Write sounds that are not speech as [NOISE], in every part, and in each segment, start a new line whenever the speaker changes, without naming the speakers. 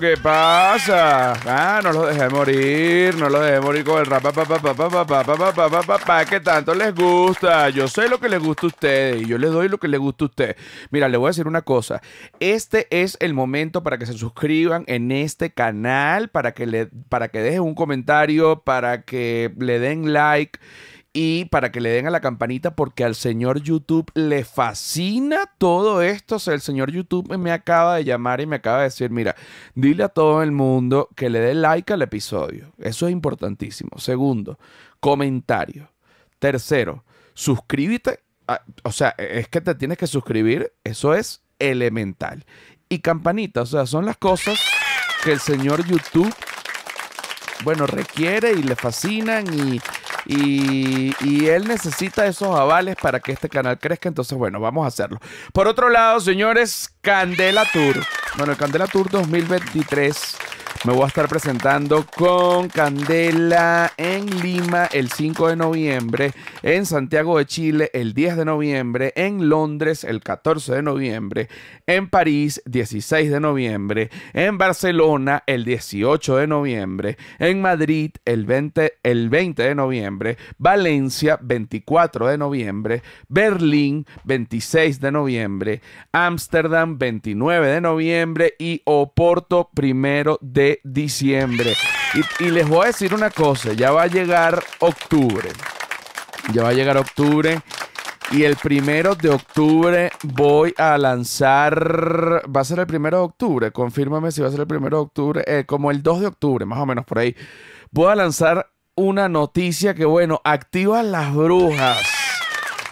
¿Qué pasa. Ah, no los dejé morir, no los dejé morir con el rap, pa pa pa pa pa pa, que tanto les gusta. Yo sé lo que les gusta a ustedes y yo les doy lo que les gusta a ustedes. Mira, le voy a decir una cosa. Este es el momento para que se suscriban en este canal, para que, le, para que dejen un comentario, para que le den like y para que le den a la campanita porque al señor YouTube le fascina todo esto. O sea, el señor YouTube me acaba de llamar y me acaba de decir, mira, dile a todo el mundo que le dé like al episodio. Eso es importantísimo. Segundo, comentario. Tercero, suscríbete. o sea, e-, es que te tienes que suscribir. Eso es elemental. Y campanita, o sea, son las cosas que el señor YouTube, bueno, requiere y le fascinan y y, él necesita esos avales para que este canal crezca, entonces bueno, vamos a hacerlo. Por otro lado, señores, Candela Tour. Bueno, el Candela Tour 2023 me voy a estar presentando con Candela en Lima el 5 de noviembre, en Santiago de Chile el 10 de noviembre, en Londres el 14 de noviembre, en París 16 de noviembre, en Barcelona el 18 de noviembre, en Madrid el 20, el 20 de noviembre, Valencia 24 de noviembre, Berlín 26 de noviembre, Ámsterdam 29 de noviembre y Oporto 1 de diciembre. Y, les voy a decir una cosa, ya va a llegar octubre. Ya va a llegar octubre. Y el primero de octubre voy a lanzar. Va a ser el primero de octubre. Confírmame si va a ser el primero de octubre. Eh, como el 2 de octubre, más o menos por ahí. Voy a lanzar una noticia que, bueno, activa las brujas.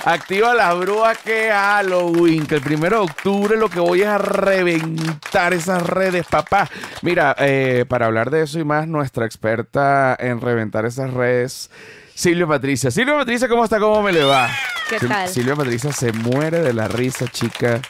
Activa las brúas que Halloween, que el primero de octubre lo que voy es a reventar esas redes, papá. Mira, eh, para hablar de eso y más, nuestra experta en reventar esas redes, Silvia Patricia. Silvia Patricia, ¿cómo está? ¿Cómo me le va? ¿Qué tal? Silvia Patricia se muere de la risa, chica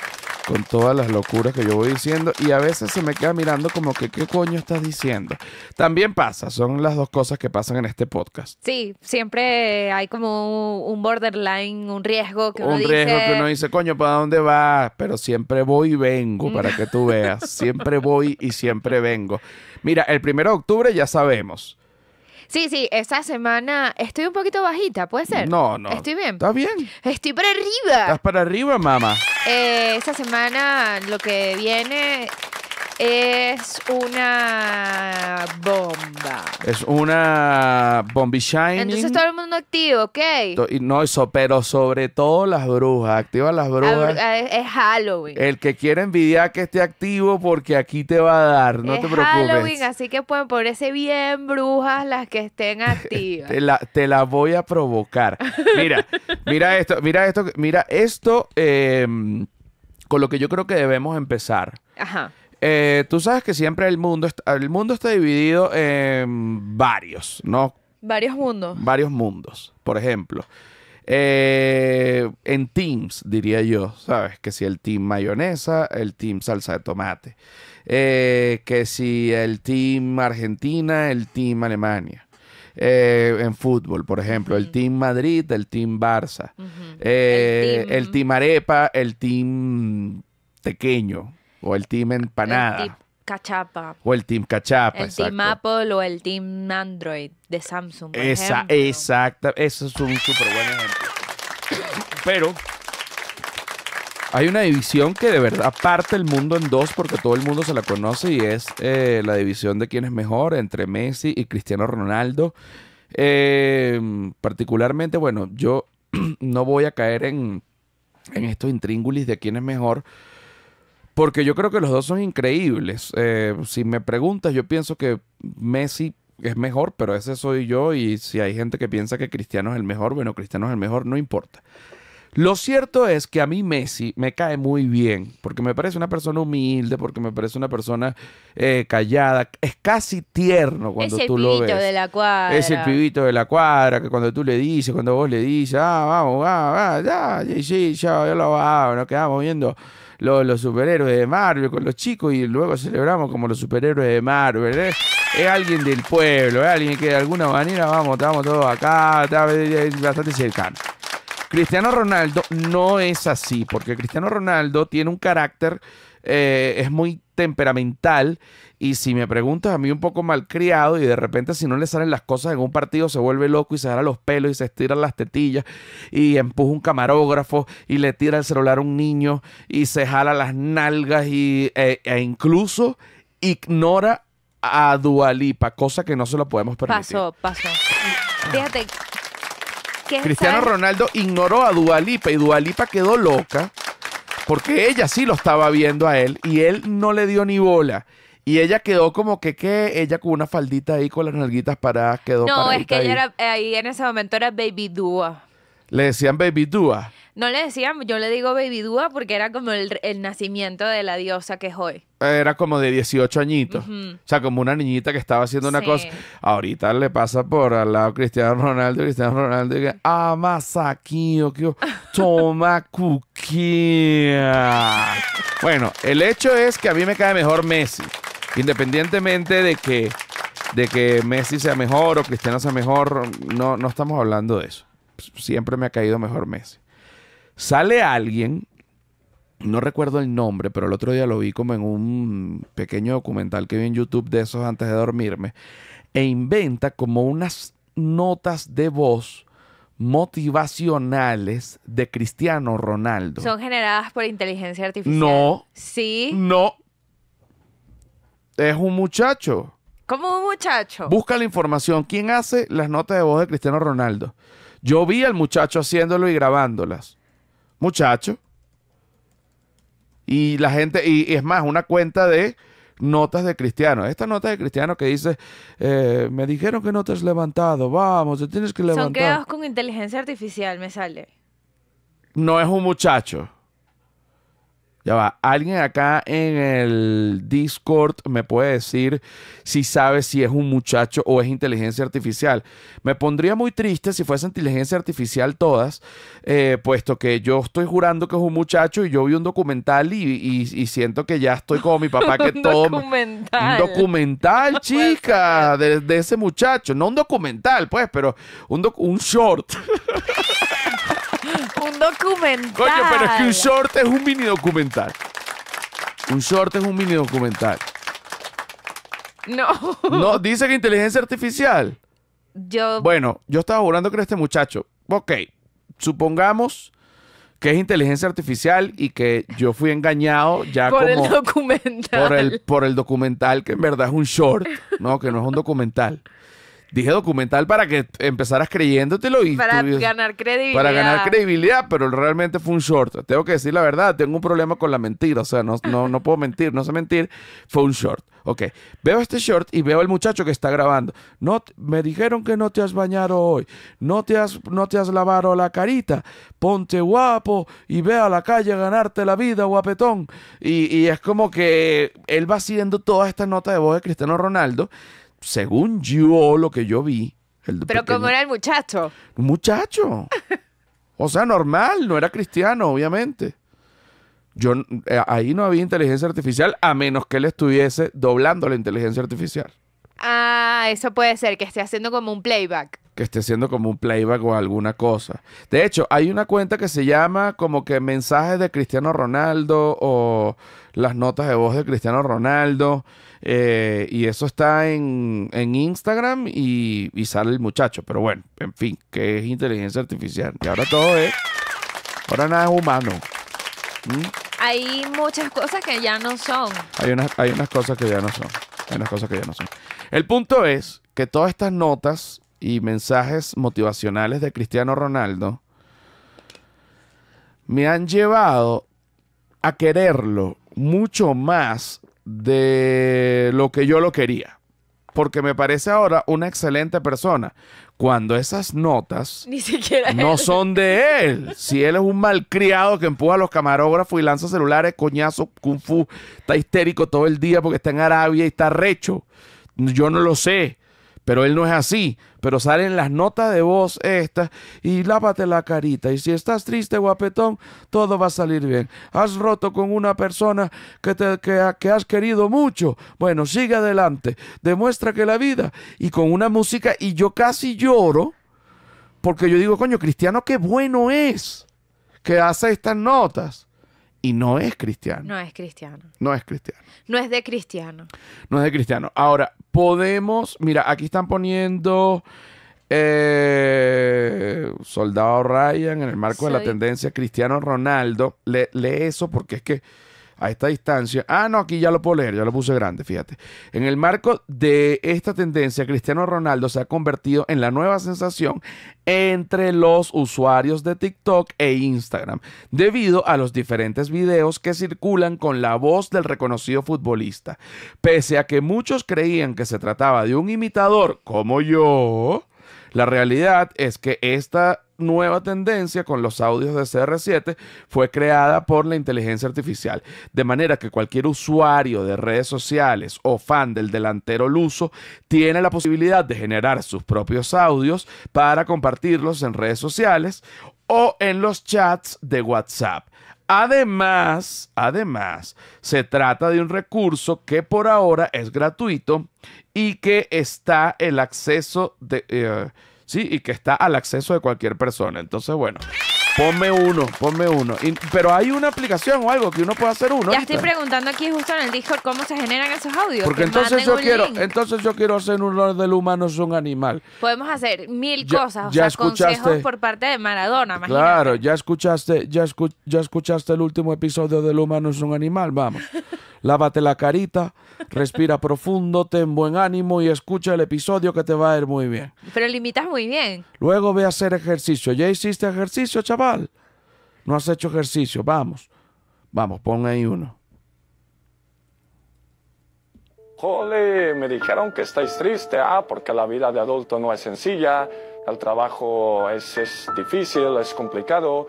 con todas las locuras que yo voy diciendo y a veces se me queda mirando como que qué coño estás diciendo. También pasa, son las dos cosas que pasan en este podcast.
Sí, siempre hay como un borderline, un riesgo que uno un riesgo que uno
dice, coño, ¿para dónde vas? Pero siempre voy y vengo mm. para que tú veas, siempre voy y siempre vengo. Mira, el primero de octubre ya sabemos.
Sí, sí, esa semana estoy un poquito bajita, ¿puede ser? No, no. Estoy bien. ¿Estás bien? Estoy para arriba. ¿Estás
para arriba, mamá?
Eh, esta semana lo que viene es una bomba.
Es una bombi Entonces
todo el mundo activo, ¿ok?
No, eso, pero sobre todo las brujas. Activa las brujas.
Es Halloween.
El que quiere envidiar que esté activo porque aquí te va a dar, no te preocupes. Halloween,
así que pueden ponerse bien brujas las que estén [LAUGHS] activas.
Te la, voy a provocar. Mira, mira esto, mira esto, mira esto em, con lo que yo creo que debemos empezar. Ajá. Eh, tú sabes que siempre el mundo, está, el mundo está dividido en varios, ¿no?
Varios mundos.
Varios mundos. Por ejemplo, eh, en teams, diría yo, ¿sabes? Que si el team mayonesa, el team salsa de tomate. Eh, que si el team Argentina, el team Alemania. en fútbol, por ejemplo, el Team Madrid, el Team Barça, el, team... el, team... Arepa, el Team Tequeño, o el team empanada. El Team
cachapa.
O el team cachapa. El team
Apple o el team Android de Samsung. Por Esa,
Eso es un súper buen ejemplo. Pero hay una división que de verdad parte el mundo en dos porque todo el mundo se la conoce y es eh, la división de quién es mejor entre Messi y Cristiano Ronaldo. Eh, particularmente, bueno, yo [CLEARS THROAT] no voy a caer en, en estos intríngulis de quién es mejor porque yo creo que los dos son increíbles. Eh, si me preguntas, yo pienso que Messi es mejor, pero ese soy yo. Y si hay gente que piensa que Cristiano es el mejor, bueno, Cristiano es el mejor, no importa. Lo cierto es que a mí Messi me cae muy bien, porque me parece una persona humilde, porque me parece una persona eh, callada, es casi tierno cuando tú lo ves. Es el pibito de la
cuadra. Es el
pibito de la cuadra, que cuando tú le dices, cuando vos le dices, ah, vamos, va, va, ya, ya, ya, ya, ya lo vamos, nos quedamos viendo los, superhéroes de Marvel con los chicos y luego celebramos como los superhéroes de Marvel. ¿eh? Es alguien del pueblo, es alguien que de alguna manera, vamos, estamos todos acá, eh, eh, bastante cercano. Cristiano Ronaldo no es así, porque Cristiano Ronaldo tiene un carácter, es muy temperamental y si me preguntas a mí un poco malcriado y de repente si no le salen las cosas en un partido se vuelve loco y se jala los pelos y se estira las tetillas y empuja un camarógrafo y le tira el celular a un niño y se jala las nalgas y, e, e incluso ignora a Dualipa, cosa que no se lo podemos permitir. Pasó,
pasó. Fíjate. Cristiano
Ronaldo ignoró a Dualipa y Dualipa quedó loca porque ella sí lo estaba viendo a él y él no le dio ni bola. Y ella quedó como que, ¿qué? Ella con una faldita ahí, con las nalguitas paradas, quedó No, es que ella era,
ahí en ese momento era Baby Dua.
¿Le decían Baby Dua?
No le decían, yo le digo Baby Dua porque era como el, el nacimiento de la diosa que es hoy.
Era como de 18 añitos. O sea, como una niñita que estaba haciendo una cosa. Ahorita le pasa por al lado Cristiano Ronaldo, Cristiano Ronaldo, y que, ah, aquí toma cuquilla. bueno, el hecho es que a mí me cae mejor Messi. Independientemente de que, de que Messi sea mejor o Cristiano sea mejor, no, no estamos hablando de eso. Siempre me ha caído mejor Messi. Sale alguien, no recuerdo el nombre, pero el otro día lo vi como en un pequeño documental que vi en YouTube de esos antes de dormirme, e inventa como unas notas de voz motivacionales de Cristiano Ronaldo. Son
generadas por inteligencia artificial. No. Sí.
No. Es un muchacho.
¿Cómo un muchacho? Busca
la información. ¿Quién hace las notas de voz de Cristiano Ronaldo? Yo vi al muchacho haciéndolo y grabándolas. Muchacho. Y la gente, y, es más, una cuenta de notas de cristiano. Esta nota de cristiano que dice, eh, me dijeron que no te has levantado, vamos, te tienes que levantar. Son quedados
con inteligencia artificial, me sale.
No es un muchacho. Ya va. Alguien acá en el Discord me puede decir si sabe si es un muchacho o es inteligencia artificial. Me pondría muy triste si fuese inteligencia artificial todas, eh, puesto que yo estoy jurando que es un muchacho y yo vi un documental y, siento que ya estoy como mi papá [LAUGHS] que un Documental. Un documental, chica, de, ese muchacho. No un documental, pues, pero un, un short. [LAUGHS]
Un documental. Coño,
pero es que un
short es un mini documental. Un short es un mini documental. No. No, dice que inteligencia artificial. Yo. Bueno, yo estaba jurando con este muchacho. Ok, supongamos que es inteligencia artificial y que yo fui engañado ya por el
documental. Por el,
por el documental que en verdad es un short, ¿no? Que no es un documental. Dije documental para que empezaras creyéndotelo y para ganar
credibilidad. Para ganar
credibilidad, pero realmente fue un short. Tengo que decir la verdad, tengo un problema con la mentira, o sea, no, no, no puedo mentir, no sé mentir. Fue un short. Ok, veo este short y veo al muchacho que está grabando. No, me dijeron que no te has bañado hoy, no te has, no te has lavado la carita, ponte guapo y ve a la calle a ganarte la vida, guapetón. Y, y es como que él va haciendo toda esta nota de voz de Cristiano Ronaldo según yo, lo que yo vi. Pero ¿cómo era
el muchacho?
muchacho. [LAUGHS] o sea, normal, no era cristiano, obviamente. Yo, eh, ahí no había inteligencia artificial a menos que él estuviese doblando la inteligencia artificial.
Ah, eso puede ser, que esté haciendo como un playback.
Que esté haciendo como un playback o alguna cosa. De hecho, hay una cuenta que se llama como que mensajes de Cristiano Ronaldo o las notas de voz de Cristiano Ronaldo. Eh, y eso está en, Instagram y, sale el muchacho. Pero bueno, en fin, que es inteligencia artificial. Y ahora todo es. Ahora nada es humano. ¿Mm?
Hay muchas cosas que ya no son.
Hay unas, hay unas cosas que ya no son cosas que yo no son. El punto es que todas estas notas y mensajes motivacionales de Cristiano Ronaldo me han llevado a quererlo mucho más de lo que yo lo quería. Porque me parece ahora una excelente persona cuando esas notas [LAUGHS] no son de él. Si él es un malcriado que empuja a los camarógrafos y lanza celulares, coñazo, kung fu, está histérico todo el día porque está en Arabia y está recho. Yo no lo sé. Pero él no es así. Pero salen las notas de voz estas y lávate la carita. Y si estás triste, guapetón, todo va a salir bien. Has roto con una persona que, te, que, que has querido mucho. Bueno, sigue adelante. Demuestra que la vida. Y con una música, y yo casi lloro, porque yo digo, coño, Cristiano, qué bueno es que hace estas notas no es cristiano.
No es cristiano.
No es cristiano.
No es de cristiano.
No es de cristiano. Ahora, podemos, mira, aquí están poniendo eh, Soldado Ryan en el marco de la tendencia Cristiano Ronaldo. Le, lee eso porque es que a esta distancia. Ah, no, aquí ya lo puedo leer, ya lo puse grande, fíjate. En el marco de esta tendencia, Cristiano Ronaldo se ha convertido en la nueva sensación entre los usuarios de TikTok e Instagram, debido a los diferentes videos que circulan con la voz del reconocido futbolista. Pese a que muchos creían que se trataba de un imitador como yo, la realidad es que esta nueva tendencia con los audios de CR7 fue creada por la inteligencia artificial, de manera que cualquier usuario de redes sociales o fan del delantero luso tiene la posibilidad de generar sus propios audios para compartirlos en redes sociales o en los chats de WhatsApp. Además, además, se trata de un recurso que por ahora es gratuito y que está el acceso de, eh, sí, y que está al acceso de cualquier persona. Entonces, bueno. Ponme uno, ponme uno. pero hay una aplicación o algo que uno puede hacer uno. Ya estoy
preguntando aquí justo en el Discord cómo se generan esos audios. Porque entonces yo quiero,
entonces yo quiero hacer un rol del humano es un animal.
Podemos hacer mil cosas, o ya sea, consejos por parte de Maradona, Claro,
ya escuchaste, ya ya escuchaste el último episodio del humano es un animal, vamos. [LAUGHS] lávate la carita, [LAUGHS] respira profundo, ten buen ánimo y escucha el episodio que te va a ir muy bien.
Pero limitas muy bien.
Luego ve a hacer ejercicio. ¿Ya hiciste ejercicio, chaval? No has hecho ejercicio. Vamos. Vamos, pon ahí uno.
Jole, me dijeron que estáis triste, ah, porque la vida de adulto no es sencilla, el trabajo es difícil, es complicado.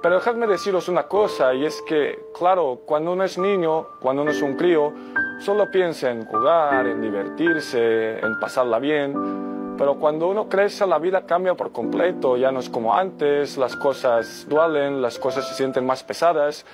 Pero dejadme deciros una cosa, y es que, claro, cuando uno es niño, cuando uno es un crío, solo piensa en jugar, en divertirse, en pasarla bien. Pero cuando uno crece, la vida cambia por completo, ya no es como antes, las cosas duelen, las cosas se sienten más pesadas.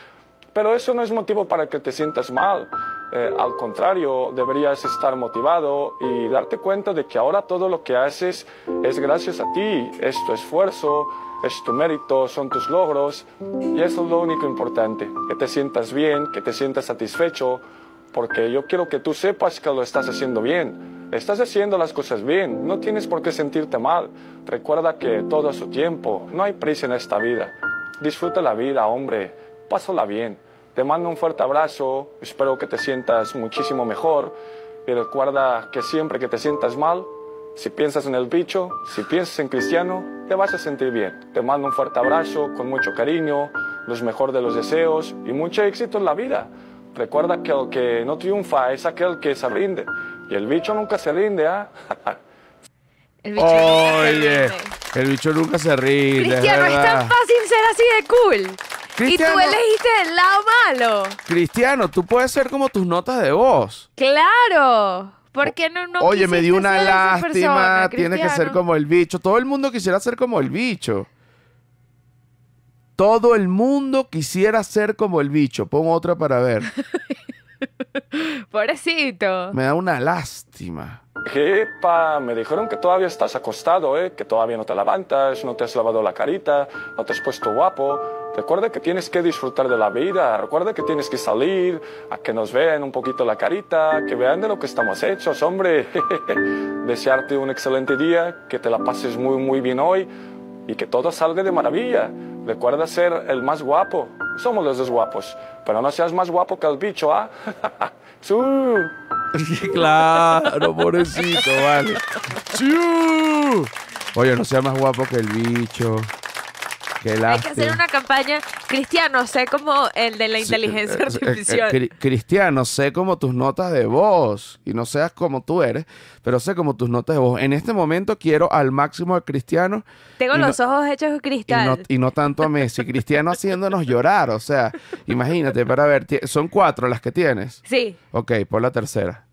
Pero eso no es motivo para que te sientas mal. Eh, al contrario, deberías estar motivado y darte cuenta de que ahora todo lo que haces es gracias a ti, es tu esfuerzo, es tu mérito, son tus logros y eso es lo único importante, que te sientas bien, que te sientas satisfecho, porque yo quiero que tú sepas que lo estás haciendo bien, estás haciendo las cosas bien, no tienes por qué sentirte mal, recuerda que todo es su tiempo, no hay prisa en esta vida, disfruta la vida, hombre, pásala bien, te mando un fuerte abrazo, espero que te sientas muchísimo mejor y recuerda que siempre que te sientas mal, si piensas en el bicho, si piensas en cristiano, te vas a sentir bien. Te mando un fuerte abrazo, con mucho cariño, los mejores de los deseos y mucho éxito en la vida. Recuerda que el que no triunfa es aquel que se rinde. Y el bicho nunca se rinde, ¿ah?
El bicho Oye, el bicho nunca se rinde. Cristiano, es, tan
fácil ser así
de cool. Cristiano, y tú elegiste el lado malo.
Cristiano, tú puedes ser como tus notas de voz.
Claro. Oye, me dio una lástima, Tiene que ser
como el bicho. Todo el mundo quisiera ser como el bicho. Todo el mundo quisiera ser como el bicho. Pongo otra para ver. [LAUGHS]
[LAUGHS] Pobrecito.
Me da una lástima.
pa! me dijeron que todavía estás acostado, ¿eh? que todavía no te levantas, no te has lavado la carita, no te has puesto guapo. Recuerda que tienes que disfrutar de la vida, recuerda que tienes que salir, a que nos vean un poquito la carita, que vean de lo que estamos hechos, hombre. [LAUGHS] Desearte un excelente día, que te la pases muy, muy bien hoy y que todo salga de maravilla. Recuerda ser el más guapo. Somos los dos guapos. Pero no seas más guapo que el bicho, ¿ah?
¿eh? [LAUGHS] claro, pobrecito, vale. Oye, no seas más guapo que el bicho. Hay que hacer una
campaña. Cristiano, sé como el de la inteligencia eh, eh, eh, artificial.
cristiano, sé como tus notas de voz. Y no seas como tú eres, pero sé como tus notas de voz. En este momento quiero al máximo a Cristiano.
Tengo los ojos hechos de cristal.
Y no, tanto a Messi. Cristiano haciéndonos llorar. O sea, imagínate, para ver, son cuatro las que tienes. Sí. Ok, por la tercera.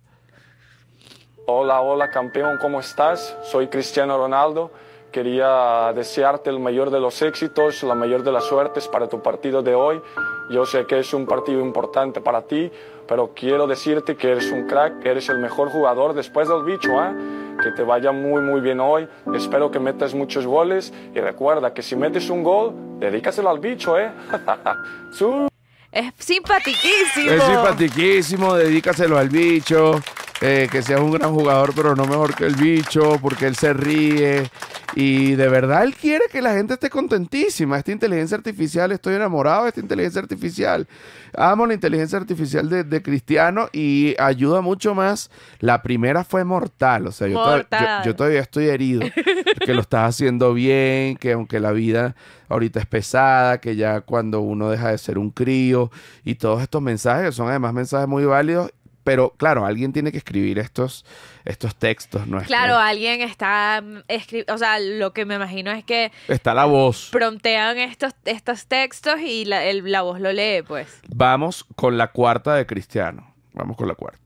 Hola, hola campeón, ¿cómo estás? Soy Cristiano Ronaldo. Quería desearte el mayor de los éxitos, la mayor de las suertes para tu partido de hoy. Yo sé que es un partido importante para ti, pero quiero decirte que eres un crack, que eres el mejor jugador después del bicho, ¿eh? Que te vaya muy, muy bien hoy. Espero que metas muchos goles y recuerda que si metes un gol, dedícaselo al bicho, ¿eh? [LAUGHS]
Es simpatiquísimo. Es
simpatiquísimo,
dedícaselo al bicho. Eh, que seas un gran jugador, pero no mejor que el bicho, porque él se ríe. Y de verdad él quiere que la gente esté contentísima. Esta inteligencia artificial, estoy enamorado de esta inteligencia artificial. Amo la inteligencia artificial de, Cristiano y ayuda mucho más. La primera fue mortal, o sea, yo, Todavía, estoy herido, [LAUGHS] que lo estás haciendo bien, que aunque la vida ahorita es pesada, que ya cuando uno deja de ser un crío y todos estos mensajes, son además mensajes muy válidos pero claro, alguien tiene que escribir estos, estos textos, ¿no?
Claro, alguien está mm, escribiendo, o sea, lo que me imagino es que...
Está la voz.
Prontean estos, estos textos y la voz lo lee, pues.
Vamos con la cuarta de Cristiano. Vamos con la cuarta.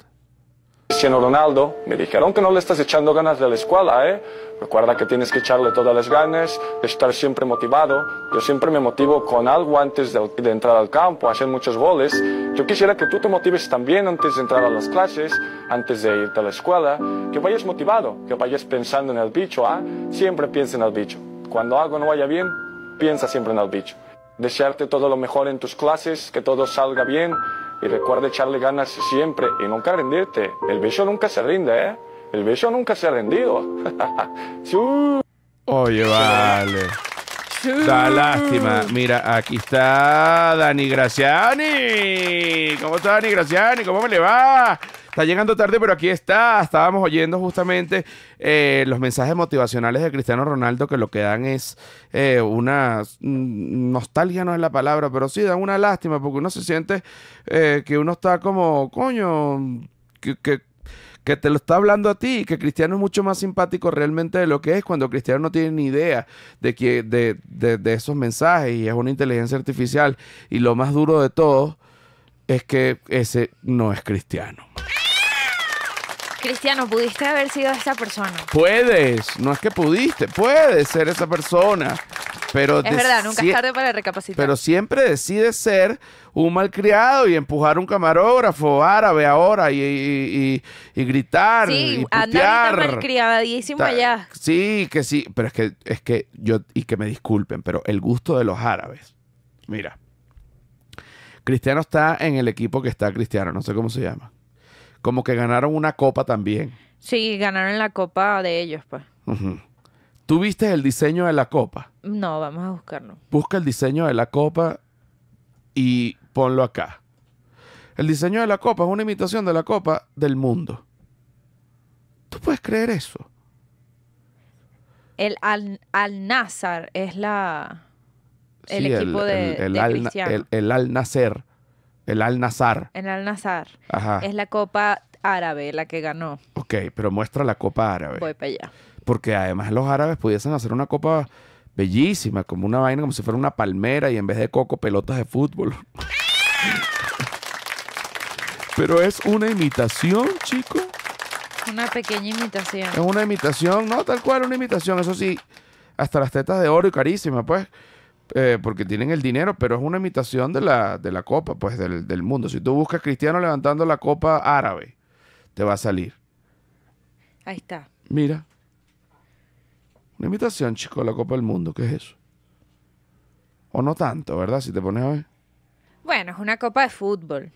Cristiano Ronaldo, me dijeron que no le estás echando ganas de la escuela, ¿eh? Recuerda que tienes que echarle todas las ganas, estar siempre motivado. Yo siempre me motivo con algo antes de, entrar al campo, hacer muchos goles. Yo quisiera que tú te motives también antes de entrar a las clases, antes de irte a la escuela, que vayas motivado, que vayas pensando en el bicho, ¿ah? Siempre piensa en el bicho. Cuando algo no vaya bien, piensa siempre en el bicho. Desearte todo lo mejor en tus clases, que todo salga bien, y recuerda echarle ganas siempre y nunca rendirte. El bello nunca se rinde, ¿eh? El bello nunca se ha rendido. [LAUGHS]
Oye, vale. Da lástima. Mira, aquí está Dani Graciani. ¿Cómo está Dani Graciani? ¿Cómo me le va? está llegando tarde, pero aquí está. Estábamos oyendo justamente eh, los mensajes motivacionales de Cristiano Ronaldo que lo que dan es eh, una nostalgia, no es la palabra, pero sí dan una lástima porque uno se siente eh, que uno está como, coño, que, que te lo está hablando a ti y que Cristiano es mucho más simpático realmente de lo que es cuando Cristiano no tiene ni idea de, que, de, esos mensajes y es una inteligencia artificial. Y lo más duro de todo es que ese no es Cristiano.
Cristiano, pudiste haber sido esa persona.
Puedes, no es que pudiste, puedes ser esa persona. Pero es verdad, nunca es tarde
para recapacitar.
Pero siempre decides ser un malcriado y empujar un camarógrafo árabe ahora y, gritar. Sí, y malcriadísimo allá. Sí, que sí, pero es que, es que yo, y que me disculpen, pero el gusto de los árabes. Mira, Cristiano está en el equipo que está Cristiano, no sé cómo se llama. Como que ganaron una copa también.
Sí, ganaron la copa de ellos, pues.
¿Tú viste el diseño de la copa?
No, vamos a buscarlo.
Busca el diseño de la copa y ponlo acá. El diseño de la copa es una imitación de la copa del mundo. ¿Tú puedes creer eso?
El Al-Nazar es la, el equipo de, Cristiano.
El, el Al-Nazar el Al-Nazar.
El Al-Nazar. Ajá. Es la Copa Árabe la que ganó.
Ok, pero muestra la Copa Árabe. Voy para allá. Porque además los árabes pudiesen hacer una copa bellísima, como una vaina, como si fuera una palmera y en vez de coco, pelotas de fútbol. [LAUGHS] pero es una imitación, chico.
Una pequeña imitación. Es
una imitación, no, tal cual, una imitación, eso sí. Hasta las tetas de oro y carísima, pues. Eh, porque tienen el dinero, pero es una imitación de la, copa, pues del, del, mundo. Si tú buscas cristiano levantando la copa árabe, te va a salir. Ahí está. Mira. Una imitación, chico, de la copa del mundo, ¿qué es eso? O no tanto, ¿verdad? Si te pones a ver.
Bueno, es una copa de fútbol.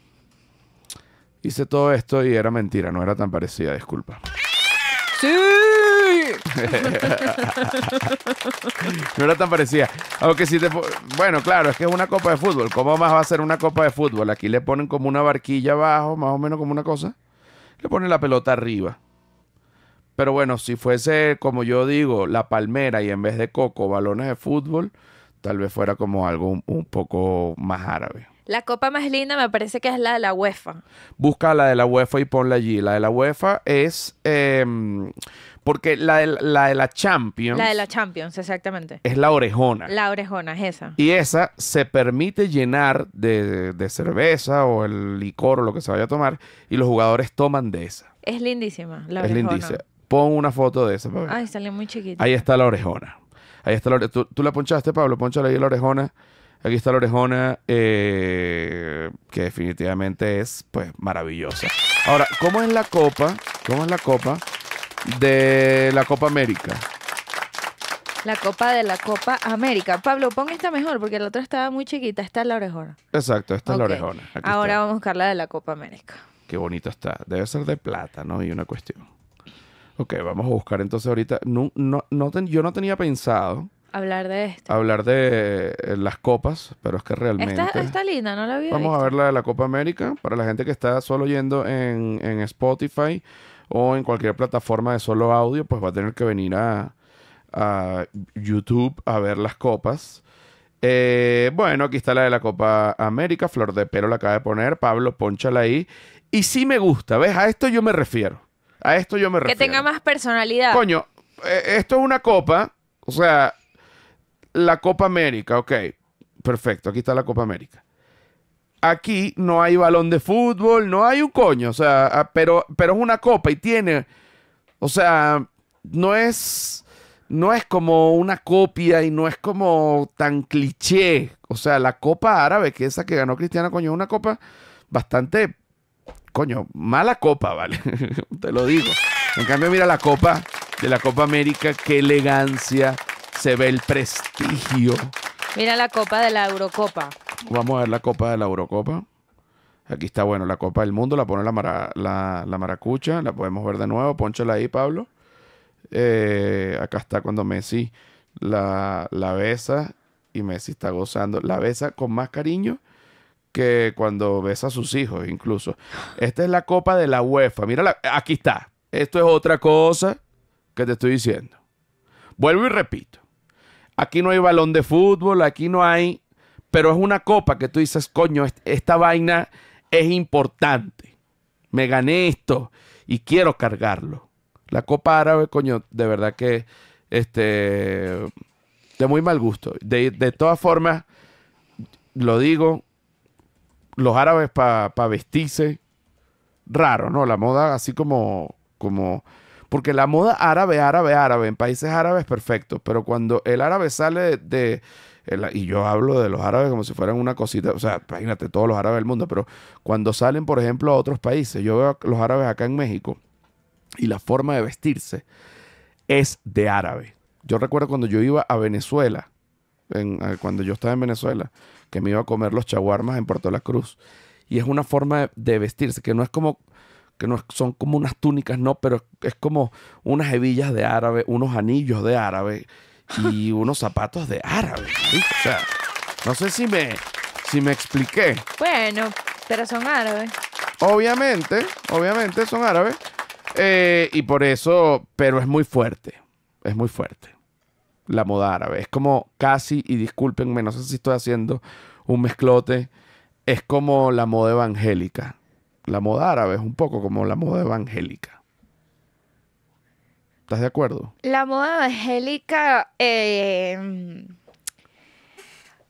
Hice todo esto y era mentira, no era tan parecida, disculpa. Sí. [LAUGHS] no era tan parecida. Aunque si te. Bueno, claro, es que es una copa de fútbol. ¿Cómo más va a ser una copa de fútbol? Aquí le ponen como una barquilla abajo, más o menos como una cosa. Le ponen la pelota arriba. Pero bueno, si fuese, como yo digo, la palmera y en vez de coco, balones de fútbol, tal vez fuera como algo un poco más árabe.
La copa más linda me parece que es la de la UEFA.
Busca la de la UEFA y ponla allí. La de la UEFA es... Em, porque la de la, Champions... La de la
Champions, exactamente.
Es la orejona.
La orejona, es esa.
Y esa se permite llenar de, cerveza o el licor o lo que se vaya a tomar y los jugadores toman de esa.
Es lindísima, la orejona. Es lindísima.
Pon una foto de esa. Pablo.
Ay, sale muy chiquita. Ahí
está la orejona. Ahí está la orejona. ¿Tú, la ponchaste, Pablo. Ponchale ahí la orejona. Aquí está la orejona, eh, que definitivamente es pues maravillosa. Ahora, ¿cómo es la copa? ¿Cómo es la copa de la Copa América?
La copa de la Copa América. Pablo, pon esta mejor porque la otra estaba muy chiquita. Esta es la orejona.
Exacto, esta es la orejona. Ahora
vamos a buscar la de la Copa América.
Qué bonita está. Debe ser de plata, ¿no? Y una cuestión. Ok, vamos a buscar entonces ahorita. No, no, yo no tenía pensado
Hablar de esto.
Hablar de eh, las copas, pero es que realmente... Esta, está
linda, no la había Vamos a
ver la de la Copa América para la gente que está solo yendo en, Spotify o en cualquier plataforma de solo audio, pues va a tener que venir a, YouTube a ver las copas. Eh, bueno, aquí está la de la Copa América. Flor de Pelo la acaba de poner. Pablo, ponchala ahí. Y sí me gusta, ¿ves? A esto yo me refiero. A esto yo me refiero.
Que tenga más personalidad.
Coño, eh, esto es una copa. O sea, la Copa América, ok, perfecto, aquí está la Copa América. Aquí no hay balón de fútbol, no hay un coño, o sea, ah, pero, pero es una copa y tiene, o sea, no es, no es como una copia y no es como tan cliché, o sea, la copa árabe, que esa que ganó Cristiana coño, es una copa bastante, coño, mala copa, ¿vale? [LAUGHS] Te lo digo. En cambio, mira la copa de la Copa América, qué elegancia se ve el prestigio.
Mira la copa de la Eurocopa.
Vamos a ver la copa de la Eurocopa. Aquí está, bueno, la Copa del Mundo, la pone la, maracucha, la podemos ver de nuevo, ponchala ahí, Pablo. Eh, acá está cuando Messi la, la, besa y Messi está gozando. La besa con más cariño que cuando besa a sus hijos, incluso. Esta es la Copa de la UEFA, mira, aquí está. Esto es otra cosa que te estoy diciendo. Vuelvo y repito. Aquí no hay balón de fútbol, aquí no hay, pero es una copa que tú dices, coño, esta vaina es importante. Me gané esto y quiero cargarlo. La copa árabe, coño, de verdad que, este, de muy mal gusto. De, todas formas, lo digo, los árabes para pa vestirse, raro, ¿no? La moda así como, como porque la moda árabe, árabe, árabe, en países árabes perfecto, pero cuando el árabe sale de... y yo hablo de los árabes como si fueran una cosita, o sea, imagínate todos los árabes del mundo, pero cuando salen, por ejemplo, a otros países, yo veo a los árabes acá en México y la forma de vestirse es de árabe. Yo recuerdo cuando yo iba a Venezuela, cuando yo estaba en Venezuela, que me iba a comer los chaguarmas en Puerto La Cruz. Y es una forma de vestirse, que no es como que no son como unas túnicas, no, pero es como unas hebillas de árabe, unos anillos de árabe y [LAUGHS] unos zapatos de árabe. O sea, no sé si me, si me expliqué.
Bueno, pero son árabes.
Obviamente, obviamente son árabes. Eh, y por eso, pero es muy fuerte. Es muy fuerte. La moda árabe. Es como casi, y discúlpenme, no sé si estoy haciendo un mezclote. Es como la moda evangélica. La moda árabe es un poco como la moda evangélica. ¿Estás de acuerdo?
La moda evangélica, em,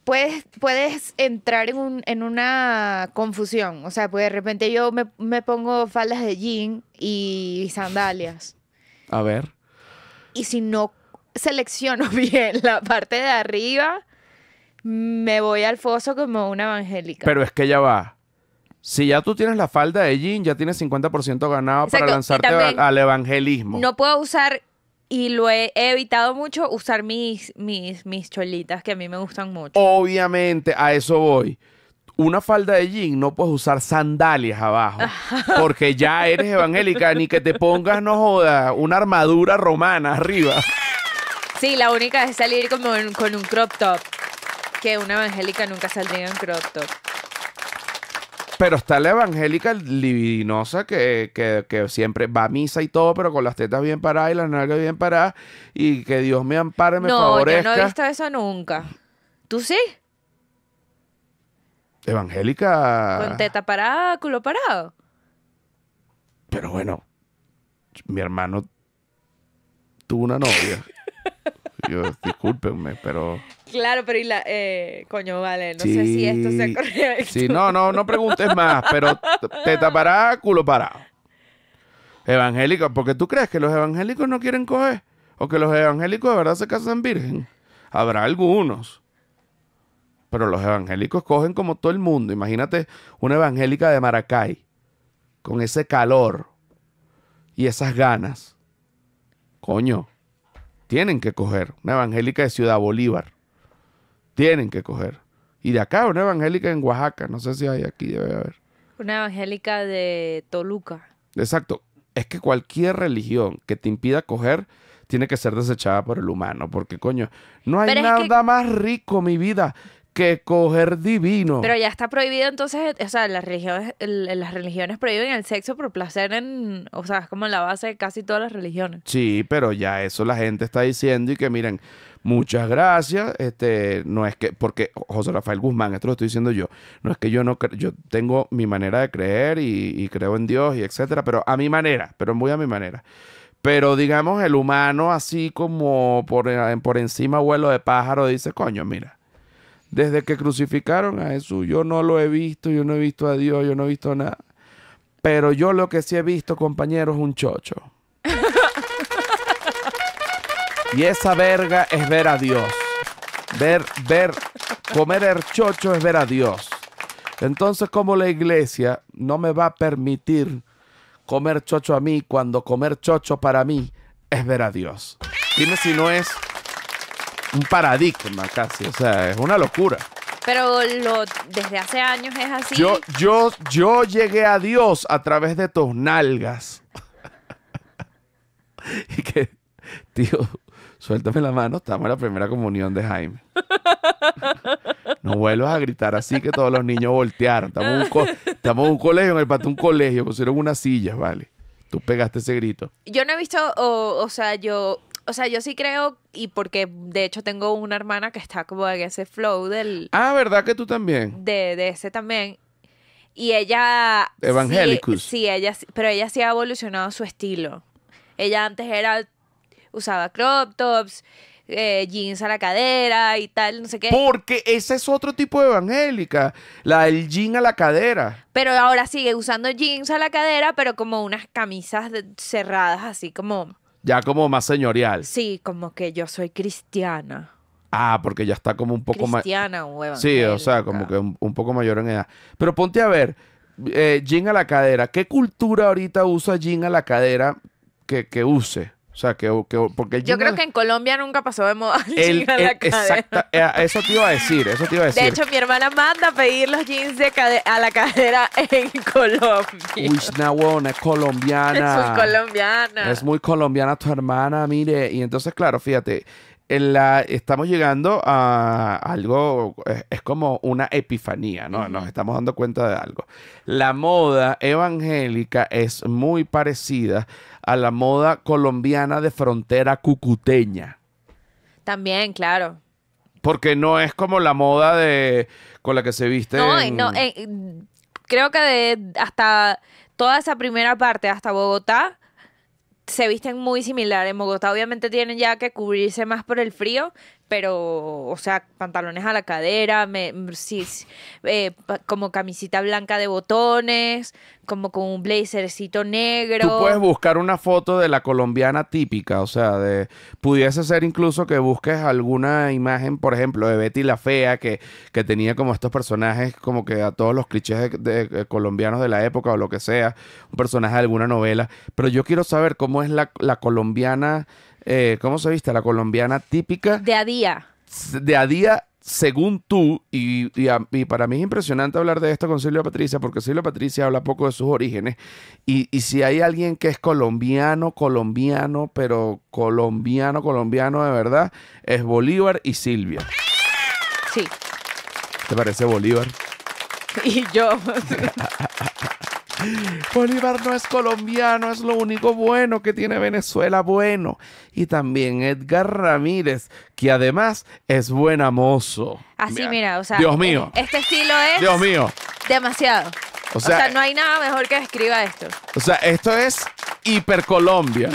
puedes, puedes entrar en, una confusión. O sea, pues de repente yo me, me pongo faldas de jean y sandalias. A ver. Y si no selecciono [LAUGHS] bien la parte de arriba, me voy al foso como una evangélica.
Pero es que ya va. Si ya tú tienes la falda de jean, ya tienes 50% ganado para lanzarte al, evangelismo. No
puedo usar, y lo he, evitado mucho, usar mis, mis, mis cholitas que a mí me gustan mucho.
Obviamente, a eso voy. Una falda de jean no puedes usar sandalias abajo, [LAUGHS] porque ya eres evangélica, ni que te pongas, no joda, una armadura romana arriba.
Sí, la única es salir como con un crop top, que una evangélica nunca saldría en crop top.
Pero está la evangélica libidinosa que, siempre va a misa y todo, pero con las tetas bien paradas y las nalgas bien paradas. Y que Dios me ampare, me favorezca. No, yo no he visto
eso nunca. ¿Tú sí?
Evangélica. Con
teta parada, culo parado.
Pero bueno, mi hermano tuvo una novia. [LAUGHS] Yo, discúlpenme, pero.
Claro, pero y la. Eh, coño, vale, no sé
si esto se
correcto. Sí, no, no, no preguntes más, pero
te tapará culo parado. Evangélicos, porque tú crees que los evangélicos no quieren coger. O que los evangélicos de verdad se casan virgen. Habrá algunos. Pero los evangélicos cogen como todo el mundo. Imagínate una evangélica de Maracay. Con ese calor. Y esas ganas. Coño. Tienen que coger una evangélica de Ciudad Bolívar. Tienen que coger. Y de acá una evangélica en Oaxaca. No sé si hay aquí, debe haber.
Una evangélica de Toluca.
Exacto. Es que cualquier religión que te impida coger tiene que ser desechada por el humano. Porque, coño, no hay nada más rico, mi vida, que coger divino. Pero
ya está prohibido entonces, o sea, las religiones, las religiones prohíben el sexo por placer en, o sea, es como la base de casi todas las religiones.
Sí, pero ya eso la gente está diciendo y que miren, muchas gracias, este, no es que, porque José Rafael Guzmán, esto lo estoy diciendo yo, no es que yo no, yo tengo mi manera de creer y, creo en Dios y etcétera, pero a mi manera, pero muy a mi manera. Pero digamos, el humano así como por, por encima vuelo de pájaro dice, coño, mira, desde que crucificaron a Jesús, yo no lo he visto, yo no he visto a Dios, yo no he visto nada. Pero yo lo que sí he visto, compañeros, es un chocho. [LAUGHS] y esa verga es ver a Dios. Ver, ver, comer el chocho es ver a Dios. Entonces, como la iglesia no me va a permitir comer chocho a mí cuando comer chocho para mí es ver a Dios. Dime si no es un paradigma casi, o sea, es una locura.
Pero lo, desde hace años es así. Yo,
yo, llegué a Dios a través de tus nalgas. [LAUGHS] y que, tío, suéltame la mano, estamos en la primera comunión de Jaime. [LAUGHS] no vuelvas a gritar así que todos los niños voltearon. Estamos en un, colegio, en el patio un colegio, pusieron unas sillas, vale. Tú pegaste ese grito.
Yo no he visto, o, o sea, yo o sea, yo sí creo, y porque de hecho tengo una hermana que está como en ese flow del...
Ah, ¿verdad que tú también?
De, de ese también. Y ella... Evangelicus. Sí, ella, pero ella sí ha evolucionado su estilo. Ella antes era, usaba crop tops, eh, jeans a la cadera y tal, no sé qué. Porque
ese es otro tipo de evangélica, la del jean a la cadera.
Pero ahora sigue usando jeans a la cadera, pero como unas camisas cerradas, así como...
Ya como más señorial.
Sí, como que yo soy cristiana.
Ah, porque ya está como un poco más. Cristiana Sí, o sea, como que un, poco mayor en edad. Pero ponte a ver, eh, jean a la cadera. ¿Qué cultura ahorita usa jean a la cadera que, que use? sea, que, porque Yo creo que
en Colombia nunca pasó de moda el, jean a la cadera.
Eh, eso te iba a decir, eso De hecho,
mi hermana manda a pedir los jeans a la cadera [LAUGHS] en Colombia.
Uy, colombiana. Es muy
colombiana. Es
muy colombiana tu hermana, mire. Y entonces, claro, fíjate, estamos llegando a algo, es, como una epifanía, ¿no? Nos estamos dando cuenta de algo. La moda evangélica es muy parecida a la moda colombiana de frontera cucuteña.
También, claro.
Porque no es como la moda de con la que se viste. No, no eh,
creo que de hasta toda esa primera parte hasta Bogotá se visten muy similares. En Bogotá obviamente tienen ya que cubrirse más por el frío, pero, o sea, pantalones a la cadera, mm, sí, eh, como camisita blanca de botones, como con un blazercito negro. Tú puedes
buscar una foto de la colombiana típica, o sea, de pudiese ser incluso que busques alguna imagen, por ejemplo, de Betty la Fea, que, que tenía como estos personajes, como que a todos los clichés eh, colombianos de la época o lo que sea, un personaje de alguna novela, pero yo quiero saber cómo es la, la colombiana eh, ¿cómo se viste? La colombiana típica. De a día. De a día, según tú, y, para mí es impresionante hablar de esto con Silvia Patricia, porque Silvia Patricia habla poco de sus orígenes. Y, y si hay alguien que es colombiano, colombiano, pero colombiano, colombiano de verdad, es Bolívar y Silvia. Sí. ¿Te parece Bolívar? [LAUGHS] Y yo. [LAUGHS] Bolívar no es colombiano, es lo único bueno que tiene Venezuela, bueno. Y también Edgar Ramírez, que además es buen amoso.
Así, ah, mira, o sea. Dios mío. Este estilo es. Dios mío. Demasiado. O sea, no hay nada mejor que describa esto.
O sea, esto es Colombia.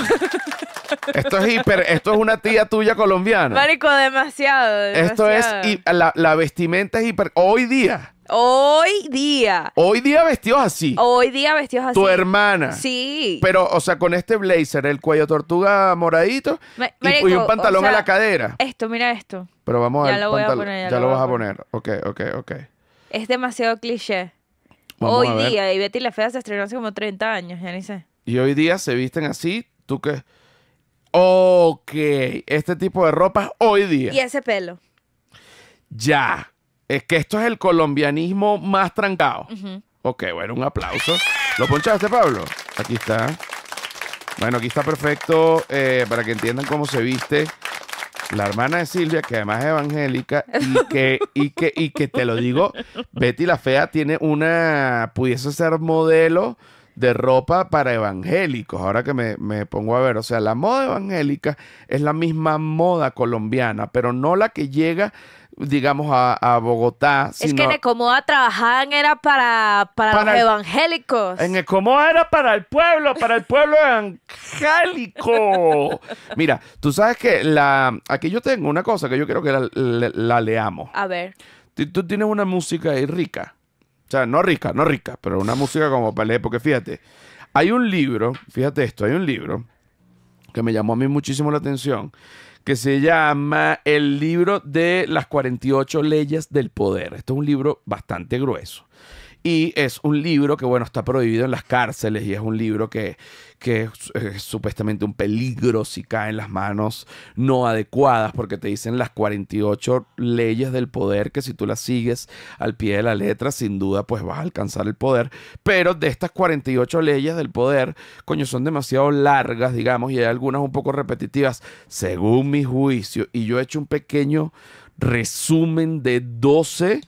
[LAUGHS] esto es hiper, esto es una tía tuya colombiana.
Marico, demasiado. Esto es
la, vestimenta es hiper. Hoy día.
Hoy día.
Hoy día vestidos así.
Hoy día vestidos así. Tu hermana. Sí.
Pero, o sea, con este blazer, el cuello tortuga moradito
y, un pantalón a la cadera. Esto, mira esto.
Pero vamos ya lo voy a poner. Ya, ya lo, vas a poner. poner. Ok, ok, ok.
Es demasiado cliché
hoy día,
y Betty la Fea se estrenó hace como 30 años, ya ni sé.
Y hoy día se visten así, tú que... Ok, este tipo de ropa hoy día. Y
ese pelo.
Ya, es que esto es el colombianismo más trancado. Ok, bueno, un aplauso. ¿Lo ponchaste, Pablo? Aquí está. Bueno, aquí está perfecto eh, para que entiendan cómo se viste la hermana de Silvia, que además es evangélica, y que, y que, y que te lo digo, Betty la Fea tiene una, pudiese ser modelo de ropa para evangélicos, ahora que me, pongo a ver, o sea, la moda evangélica es la misma moda colombiana, pero no la que llega, digamos, a, Bogotá. Es que en
Ecomoda trabajaban era para, para, los evangélicos.
En Ecomoda era para el pueblo, para el pueblo evangélico. [LAUGHS] Mira, tú sabes que la, aquí yo tengo una cosa que yo quiero que la, la leamos. A ver. Tú tienes una música ahí rica sea, no rica, no rica, pero una música como para Porque Fíjate, hay un libro, fíjate esto, hay un libro que me llamó a mí muchísimo la atención, que se llama El libro de las 48 leyes del poder. Esto es un libro bastante grueso. Y es un libro que, bueno, está prohibido en las cárceles y es un libro que, que es, supuestamente un peligro si cae en las manos no adecuadas, porque te dicen las 48 leyes del poder que si tú las sigues al pie de la letra, sin duda, pues vas a alcanzar el poder. Pero de estas 48 leyes del poder, coño, son demasiado largas, digamos, y hay algunas un poco repetitivas, según mi juicio. Y yo he hecho un pequeño resumen de 12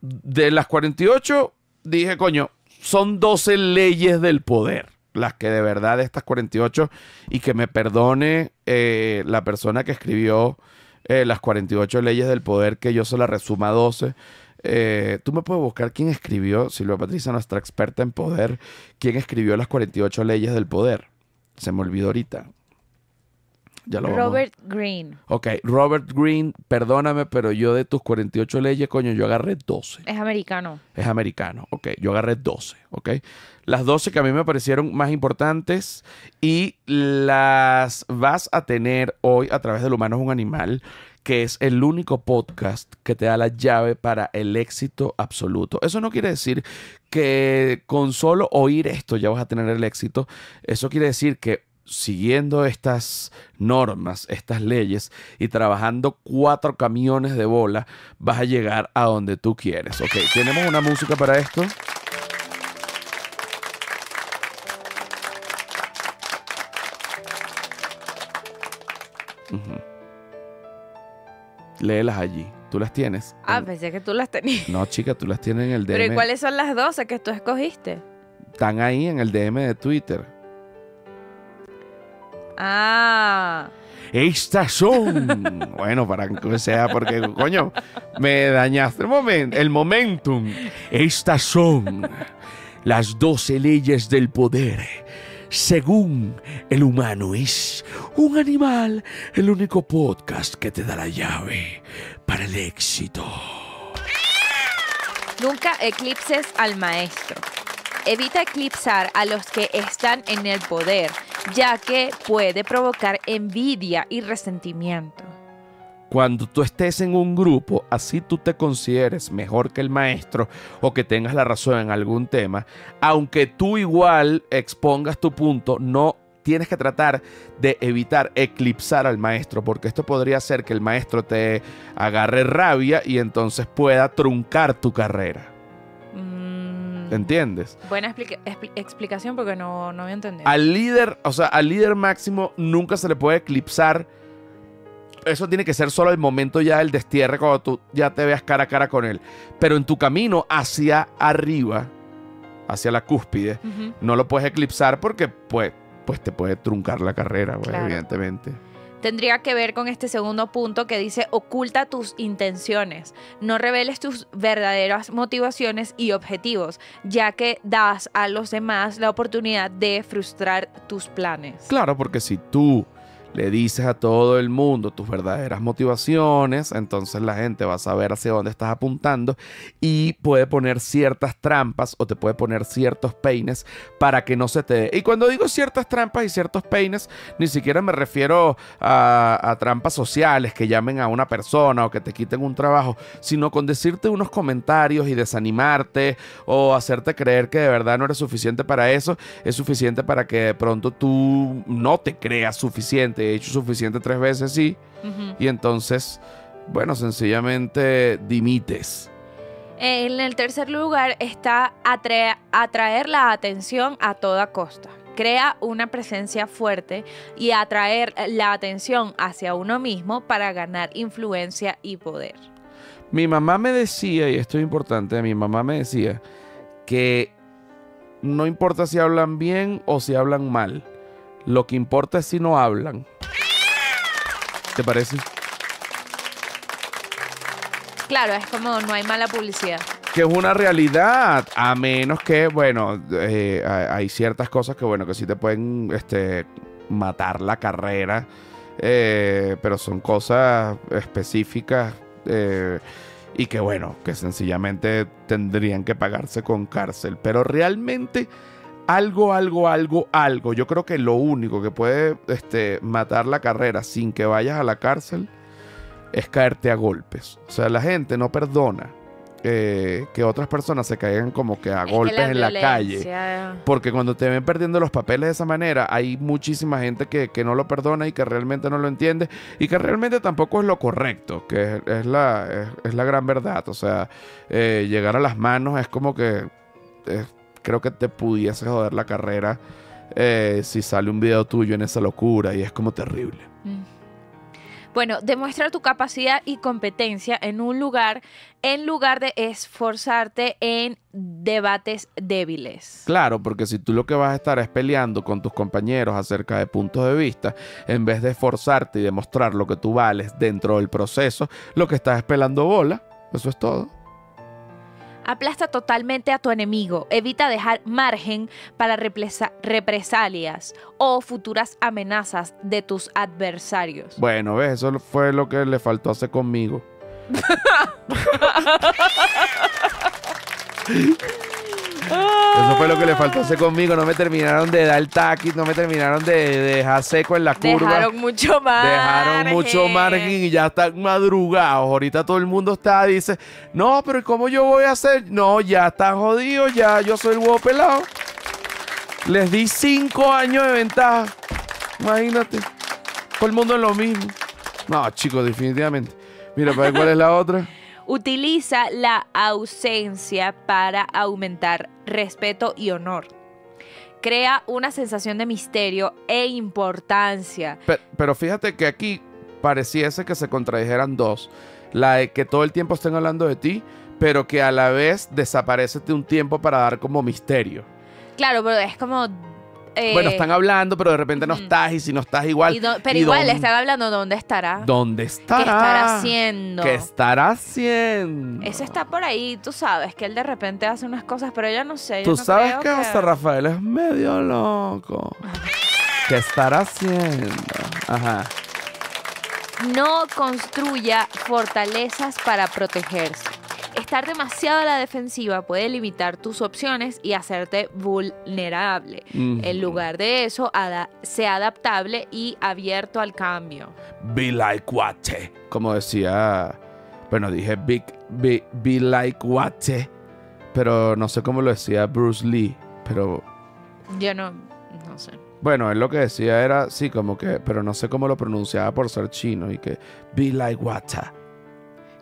de las 48, dije, coño, son 12 leyes del poder, las que de verdad estas 48, y que me perdone eh, la persona que escribió eh, las 48 leyes del poder, que yo se la resuma a 12. Eh, tú me puedes buscar quién escribió, Silvia Patricia, nuestra experta en poder, quién escribió las 48 leyes del poder. Se me olvidó ahorita. Robert Green. Ok, Robert Green, perdóname, pero yo de tus 48 leyes, coño, yo agarré 12.
Es americano.
Es americano, ok. Yo agarré 12, ok. Las 12 que a mí me parecieron más importantes y las vas a tener hoy a través del Humano es un Animal que es el único podcast que te da la llave para el éxito absoluto. Eso no quiere decir que con solo oír esto ya vas a tener el éxito. Eso quiere decir que siguiendo estas normas, estas leyes y trabajando cuatro camiones de bola, vas a llegar a donde tú quieres. Ok, tenemos una música para esto. Léelas allí. ¿Tú las tienes?
Ah, pensé que tú las tenías.
No, chica, tú las tienes en el DM. Pero cuáles
son las 12 que tú escogiste?
Están ahí en el DM de Twitter.
Ah.
Estas son. [LAUGHS] bueno, para que sea, porque, coño, me dañaste el, momento, el momentum. Estas son las 12 leyes del poder. Según el humano es un animal, el único podcast que te da la llave para el éxito.
Nunca eclipses al maestro evita eclipsar a los que están en el poder, ya que puede provocar envidia y resentimiento.
Cuando tú estés en un grupo, así tú te consideres mejor que el maestro o que tengas la razón en algún tema, aunque tú igual expongas tu punto, no tienes que tratar de evitar eclipsar al maestro, porque esto podría hacer que el maestro te agarre rabia y entonces pueda truncar tu carrera. ¿Entiendes?
Buena explicación porque no, no había entendido.
Al líder, o sea, al líder máximo nunca se le puede eclipsar. Eso tiene que ser solo el momento ya del destierre cuando tú ya te veas cara a cara con él. Pero en tu camino hacia arriba, hacia la cúspide, no lo puedes eclipsar porque pues, pues te puede truncar la carrera, pues, evidentemente
tendría que ver con este segundo punto que dice oculta tus intenciones, no reveles tus verdaderas motivaciones y objetivos, ya que das a los demás la oportunidad de frustrar tus planes.
Claro, porque si tú le dices a todo el mundo tus verdaderas motivaciones, entonces la gente va a saber hacia dónde estás apuntando y puede poner ciertas trampas o te puede poner ciertos peines para que no se te dé. Y cuando digo ciertas trampas y ciertos peines, ni siquiera me refiero a, trampas sociales que llamen a una persona o que te quiten un trabajo, sino con decirte unos comentarios y desanimarte o hacerte creer que de verdad no eres suficiente para eso, es suficiente para que de pronto tú no te creas suficiente hecho suficiente tres veces sí, y entonces, bueno, sencillamente dimites.
Eh, en el tercer lugar está atraer la atención a toda costa. Crea una presencia fuerte y atraer la atención hacia uno mismo para ganar influencia y poder.
Mi mamá me decía, y esto es importante, mi mamá me decía que no importa si hablan bien o si hablan mal, lo que importa es si no hablan. ¿Te parece?
Claro, es como no hay mala publicidad.
Que es una realidad, a menos que, bueno, eh, hay ciertas cosas que, bueno, que sí te pueden este, matar la carrera, eh, pero son cosas específicas eh, y que, bueno, que sencillamente tendrían que pagarse con cárcel. Pero realmente algo, algo, algo, algo. Yo creo que lo único que puede este, matar la carrera sin que vayas a la cárcel es caerte a golpes. O sea, la gente no perdona. Eh, que otras personas se caigan como que a golpes en la calle. Eh. Porque cuando te ven perdiendo los papeles de esa manera, hay muchísima gente que, no lo perdona y que realmente no lo entiende y que realmente tampoco es lo correcto, que es, la, la gran verdad. O sea, eh, llegar a las manos es como que creo que te pudiese joder la carrera eh, si sale un video tuyo en esa locura y es como terrible. Mm.
Bueno, demuestra tu capacidad y competencia en un lugar en lugar de esforzarte en debates débiles.
Claro, porque si tú lo que vas a estar es peleando con tus compañeros acerca de puntos de vista, en vez de esforzarte y demostrar lo que tú vales dentro del proceso, lo que estás es pelando bola. Eso es todo.
Aplasta totalmente a tu enemigo, evita dejar margen para represalias o futuras amenazas de tus adversarios.
Bueno, ves, eso fue lo que le faltó hacer conmigo. [LAUGHS] Eso fue lo que le faltó hacer conmigo. No me terminaron de dar el no me terminaron de, dejar seco en la curva. Dejaron mucho margen. Dejaron mucho y ya están madrugados. Ahorita todo el mundo está, dice, no, pero ¿cómo yo voy a hacer? No, ya está jodidos, ya yo soy el huevo pelado. Les di cinco años de ventaja. Imagínate. Todo el mundo es lo mismo. No, chicos, definitivamente. Mira, para ver cuál es la otra.
[LAUGHS] Utiliza la ausencia para aumentar respeto y honor. Crea una sensación de misterio e importancia.
Pero, fíjate que aquí pareciese que se contradijeran dos. La de que todo el tiempo estén hablando de ti, pero que a la vez desaparece un tiempo para dar como misterio.
Claro, pero es como eh, bueno, están
hablando, pero de repente no estás y si no estás igual. pero igual, le están
hablando dónde estará.
¿Dónde estará?
¿Qué estará haciendo? ¿Qué
estará haciendo?
Eso está por ahí, tú sabes, que él de repente hace unas cosas, pero yo no sé. Tú sabes que,
Rafael es medio loco. ¿Qué estará haciendo? Ajá.
No construya fortalezas para protegerse. Estar demasiado a la defensiva puede limitar tus opciones y hacerte vulnerable. En lugar de eso, sea adaptable y abierto al cambio.
Be like what Como decía, bueno, dije big, be, like what pero no sé cómo lo decía Bruce Lee, pero...
Yo no, no sé.
Bueno, él lo que decía era, sí, como que, pero no sé cómo lo pronunciaba por ser chino y que, be like water.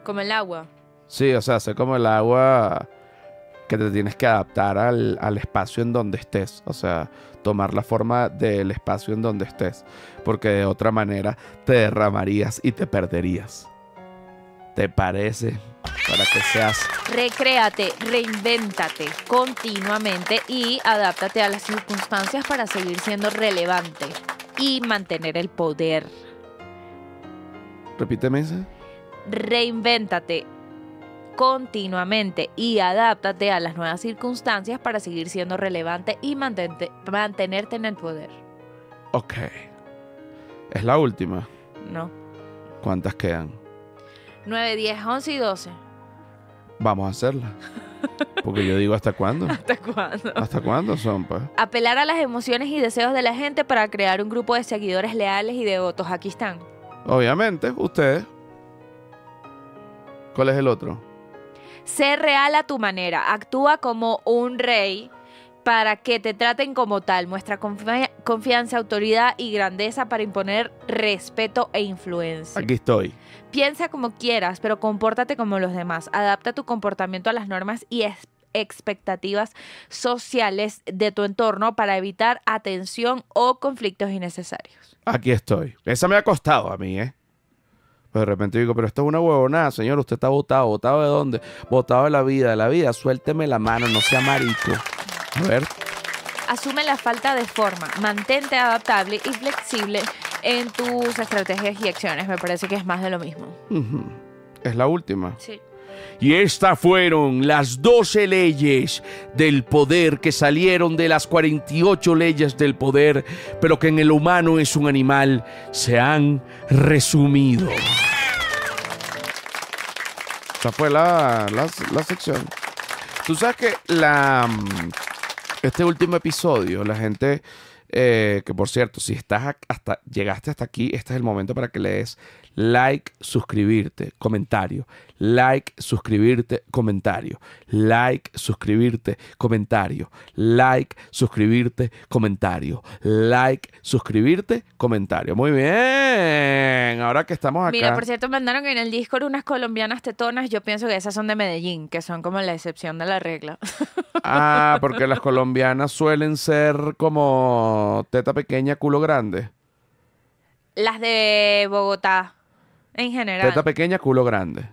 Como el agua.
Sí, o sea, hace como el agua que te tienes que adaptar al, espacio en donde estés. O sea, tomar la forma del espacio en donde estés. Porque de otra manera te derramarías y te perderías. ¿Te parece? Para que seas.
Recréate, reinvéntate continuamente y adáptate a las circunstancias para seguir siendo relevante y mantener el poder. Repíteme eso. Reinvéntate, continuamente y adáptate a las nuevas circunstancias para seguir siendo relevante y mantente, mantenerte en el poder.
Ok. ¿Es la última? No. ¿Cuántas quedan?
9, 10, 11 y 12.
Vamos a hacerla. Porque yo digo, ¿hasta cuándo? [LAUGHS] ¿Hasta cuándo? ¿Hasta cuándo son, pues?
Apelar a las emociones y deseos de la gente para crear un grupo de seguidores leales y devotos. Aquí están.
Obviamente, ustedes. ¿Cuál es el otro?
Sé real a tu manera, actúa como un rey para que te traten como tal. Muestra confianza, autoridad y grandeza para imponer respeto e influencia. Aquí estoy. Piensa como quieras, pero compórtate como los demás. Adapta tu comportamiento a las normas y expectativas sociales de tu entorno para evitar atención o conflictos innecesarios.
Aquí estoy. Esa me ha costado a mí, ¿eh? Pues de repente digo, pero esto es una huevonada, señor. Usted está votado. ¿Votado de dónde? Votado de la vida, de la vida. Suélteme la mano, no sea marico. A ver.
Asume la falta de forma. Mantente adaptable y flexible en tus estrategias y acciones. Me parece que es más de lo mismo.
Es la última. Sí. Y estas fueron las 12 leyes del poder que salieron de las 48 leyes del poder, pero que en el humano es un animal, se han resumido. Esa fue la, sección. Tú sabes que la, este último episodio, la gente... Eh, que por cierto, si estás hasta, llegaste hasta aquí, este es el momento para que le des like, suscribirte, comentario like, suscribirte, comentario, like, suscribirte, comentario, like, suscribirte, comentario, like, suscribirte, comentario. Muy bien, ahora que estamos acá. Mira, por cierto,
mandaron en el Discord unas colombianas tetonas, yo pienso que esas son de Medellín, que son como la excepción de la regla. [LAUGHS]
Ah, porque las colombianas suelen ser como teta pequeña, culo grande.
Las de Bogotá, en general. Teta
pequeña, culo grande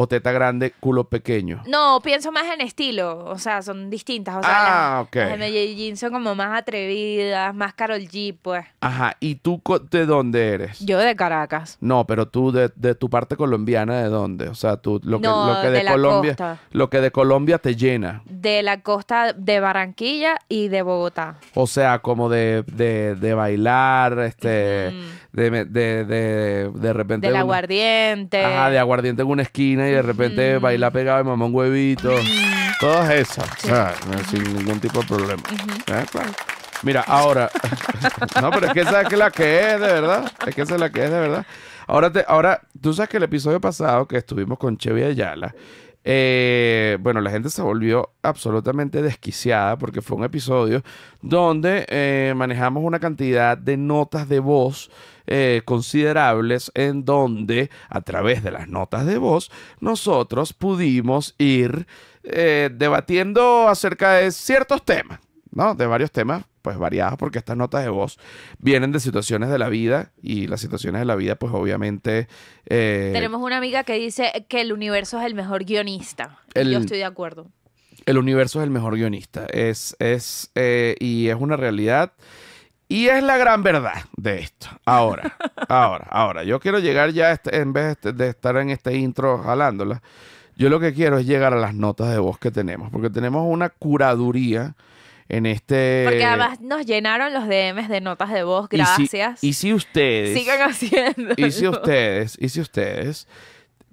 o teta grande, culo pequeño?
No, pienso más en estilo, o sea, son distintas. ah, ok. Las de Medellín son como más atrevidas, más Carol G, pues.
Ajá, ¿y tú de dónde eres?
Yo de Caracas.
No, pero tú de, de tu parte colombiana, ¿de dónde? O sea, tú lo que, lo que de, Colombia, lo que de Colombia te llena.
De la costa de Barranquilla y de Bogotá.
O sea, como de, de, de bailar, este, de, de, de, repente. Del
aguardiente. Ajá, de
aguardiente en una esquina y de repente baila pegado y mamá un huevito. Todas esas, sin ningún tipo de problema. Ah, Mira, ahora. [LAUGHS] no, pero es que esa es la que es, de verdad. Es que esa es la que es, de verdad. Ahora, te, ahora tú sabes que el episodio pasado que estuvimos con Chevy Ayala, eh, bueno, la gente se volvió absolutamente desquiciada porque fue un episodio donde eh, manejamos una cantidad de notas de voz. Eh, considerables en donde a través de las notas de voz nosotros pudimos ir eh, debatiendo acerca de ciertos temas, ¿no? De varios temas pues variados, porque estas notas de voz vienen de situaciones de la vida y las situaciones de la vida pues obviamente... Eh, Tenemos
una amiga que dice que el universo es el mejor guionista. yo estoy de acuerdo.
El universo es el mejor guionista. Es, es, y es una realidad y es la gran verdad de esto. Ahora, [LAUGHS] ahora, ahora. Yo quiero llegar ya, este, en vez este, de estar en este intro jalándola, yo lo que quiero es llegar a las notas de voz que tenemos, porque tenemos una curaduría en este... Porque además
nos llenaron los DMs de notas de voz, gracias.
Y si, ustedes... Sigan
haciendo. Y si ustedes,
y si ustedes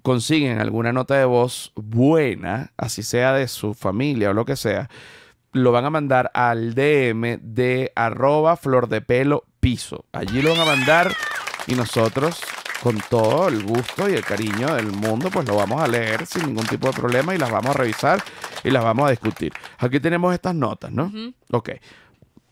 consiguen alguna nota de voz buena, así sea de su familia o lo que sea, lo van a mandar al DM de arroba flor de pelo piso. Allí lo van a mandar y nosotros con todo el gusto y el cariño del mundo, pues lo vamos a leer sin ningún tipo de problema y las vamos a revisar y las vamos a discutir. Aquí tenemos estas notas, ¿no? Ok.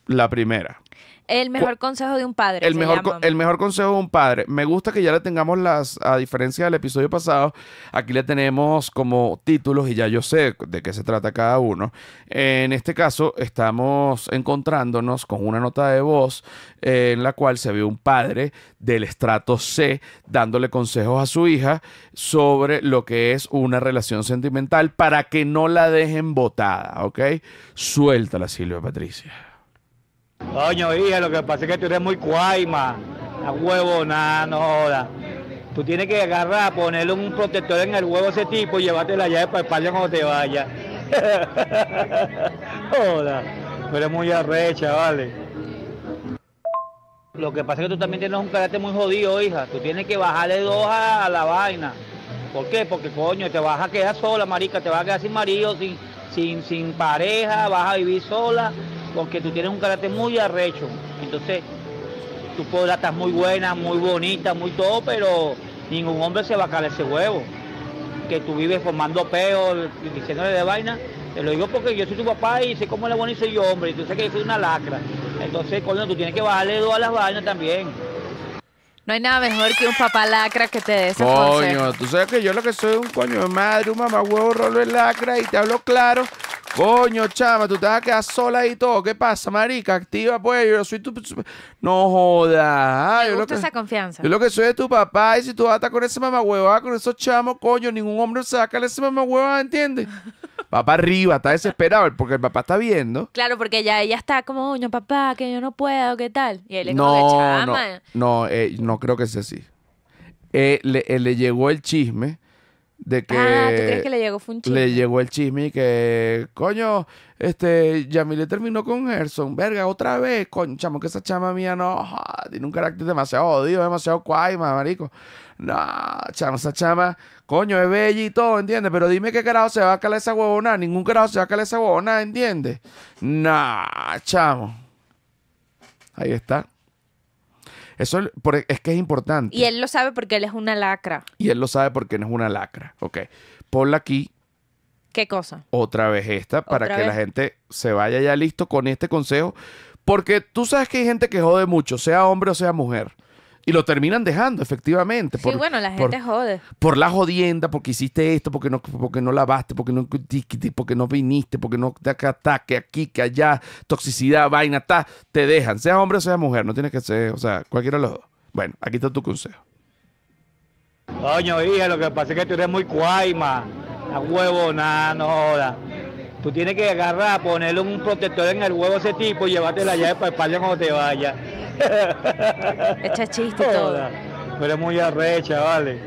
La primera.
El mejor consejo de un padre. El, mejor,
el mejor consejo de un padre. Me gusta que ya le tengamos las, a diferencia del episodio pasado, aquí le tenemos como títulos y ya yo sé de qué se trata cada uno. En este caso estamos encontrándonos con una nota de voz eh, en la cual se ve un padre del estrato C dándole consejos a su hija sobre lo que es una relación sentimental para que no la dejen botada, ¿ok? Suéltala, Silvia Patricia.
Coño, hija, lo que pasa es que tú eres muy cuaima. A huevo, nada, Tú tienes que agarrar, ponerle un protector en el huevo a ese tipo y llevarte la llave para el cuando te vaya. Hola, [LAUGHS] tú eres muy arrecha, vale. Lo que pasa es que tú también tienes un carácter muy jodido, hija. Tú tienes que bajarle dos a, la vaina. ¿Por qué? Porque coño, te vas a quedar sola, marica, te vas a quedar sin marido, sin, sin pareja, vas a vivir sola porque tú tienes un carácter muy arrecho. Entonces, tú podrás estar muy buena, muy bonita, muy todo, pero ningún hombre se va a calar ese huevo. Que tú vives formando peos, diciéndole de vaina. Te lo digo porque yo soy tu papá y sé cómo es la y soy yo, hombre. Y tú sabes que yo soy una lacra. Entonces, coño, tú tienes que bajarle dos a las vainas también.
No hay nada mejor que un papá lacra que te dé Coño, tú
sabes que yo lo que soy un coño de madre, un mamá huevo, rolo de lacra y te hablo claro. Coño, chama, tú te vas a quedar sola y todo. ¿Qué pasa, marica? Activa, pues. Yo soy tu... No jodas. Ah, yo esa confianza. Yo lo que soy es tu papá. Y si tú vas a estar con ese mamagüeva, con esos chamos, coño, ningún hombre se va a ese mamagüeva, ¿entiendes? [LAUGHS] papá arriba, está desesperado porque el papá está viendo.
Claro, porque ya ella está como, coño, papá, que yo no puedo, ¿qué tal? Y él es no, como chama. No,
no, eh, no creo que sea así. Eh, le, eh, le llegó el chisme de que, ah, ¿tú crees que le llegó Le llegó el chisme que, coño, este, Yamile terminó con Gerson, verga, otra vez, coño, chamo, que esa chama mía no, tiene un carácter demasiado odio, demasiado más marico. No, chamo, esa chama, coño, es bella y todo, ¿entiendes? Pero dime qué carajo se va a calar esa huevona, ningún carajo se va a calar esa huevona, ¿entiendes? no, chamo. Ahí está. Eso es que es importante. Y
él lo sabe porque él es una lacra.
Y él lo sabe porque no es una lacra. Ok. Ponla aquí. ¿Qué cosa? Otra vez esta, para que la gente se vaya ya listo con este consejo. Porque tú sabes que hay gente que jode mucho, sea hombre o sea mujer. Y lo terminan dejando, efectivamente. Por, sí, bueno, la gente jode. Por la jodienda, porque hiciste esto, porque no, porque no lavaste, porque no, porque no viniste, porque no te que aquí, que allá, toxicidad, vaina, ta, te dejan. Sea hombre o sea mujer, no tienes que ser, o sea, cualquiera de los dos. Bueno, aquí está tu consejo.
Coño, hija, lo que pasa es que tú eres muy cuaima. A huevo, nada, no jodas. Tú tienes que agarrar, ponerle un protector en el huevo a ese tipo y llevarte la llave para espalda cuando te vaya. [LAUGHS] Echa chiste todo. Pero es muy arrecha, vale.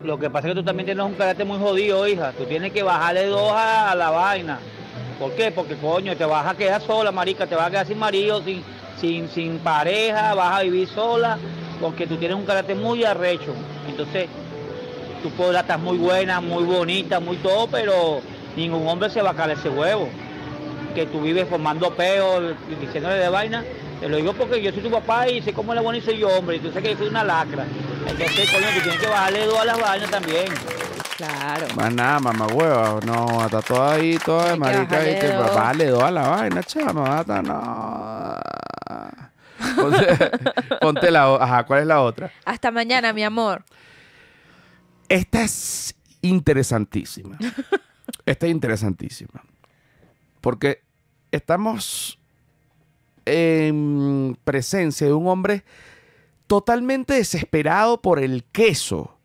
Lo que pasa es que tú también tienes un carácter muy jodido, hija. Tú tienes que bajarle dos a, la vaina. ¿Por qué? Porque coño, te vas a quedar sola, marica, te vas a quedar sin marido, sin, sin, sin pareja, vas a vivir sola, porque tú tienes un carácter muy arrecho. Entonces, tú podrás estar muy buena, muy bonita, muy todo, pero Ningún hombre se va a caer ese huevo. Que tú vives formando peos y diciéndole de vaina. Te lo digo porque yo soy tu papá y sé cómo le bueno y soy yo, hombre. Y tú sabes que yo soy una lacra. Entonces, coño, tú tienes que bajarle dos a las vainas también. Claro.
Más nada, mamá hueva. No, hasta todo ahí, todo de marica. Y que le dos a la vaina, chama. no. Ponte, [LAUGHS] ponte la Ajá, ¿cuál es la otra?
Hasta mañana, mi amor.
Esta es interesantísima. [LAUGHS] Esta es interesantísima. Porque estamos en presencia de un hombre totalmente desesperado por el queso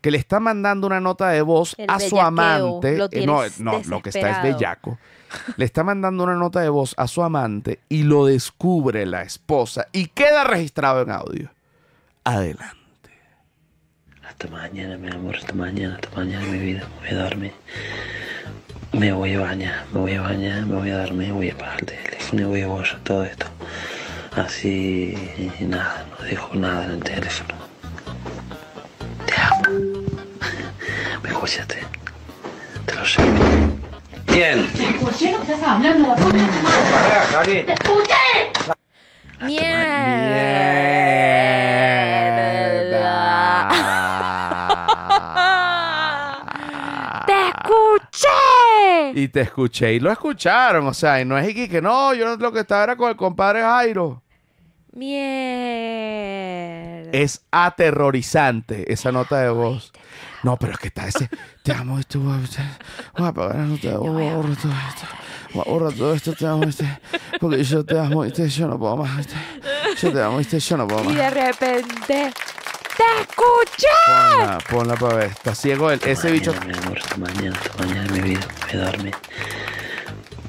que le está mandando una nota de voz a su amante. Eh, no, no lo que está es bellaco. Le está mandando una nota de voz a su amante y lo descubre la esposa y queda registrado en audio. Adelante.
Hasta mañana, mi amor, hasta mañana, hasta mañana, mi vida. Me voy a dormir. Me voy a bañar, me voy a bañar, me voy a dormir, voy a apagar el teléfono y voy a borrar todo esto. Así nada, no dejo nada en el teléfono.
Te amo.
[LAUGHS] Me escuchaste. Te lo sé. Bien.
Me escuché lo que estás hablando, ¡Te escuché! Mierda.
Y te escuché y lo escucharon, o sea, y no es que no, yo lo que estaba era con el compadre Jairo.
Mierda.
Es aterrorizante esa nota de voz. No, pero es que está ese. Te amo y tú. Voy a apagar la nota de voz. Voy a borrar todo esto. Voy a borrar todo esto. Te amo este Porque yo te amo y este, yo no puedo más. Este, yo te amo y este, yo no puedo más. Y
de repente
¡Te escuché! Ponla, ponla para ver. Está ciego el Ese bicho. Mi amor, mañana,
mañana mi vida. Voy a dormir.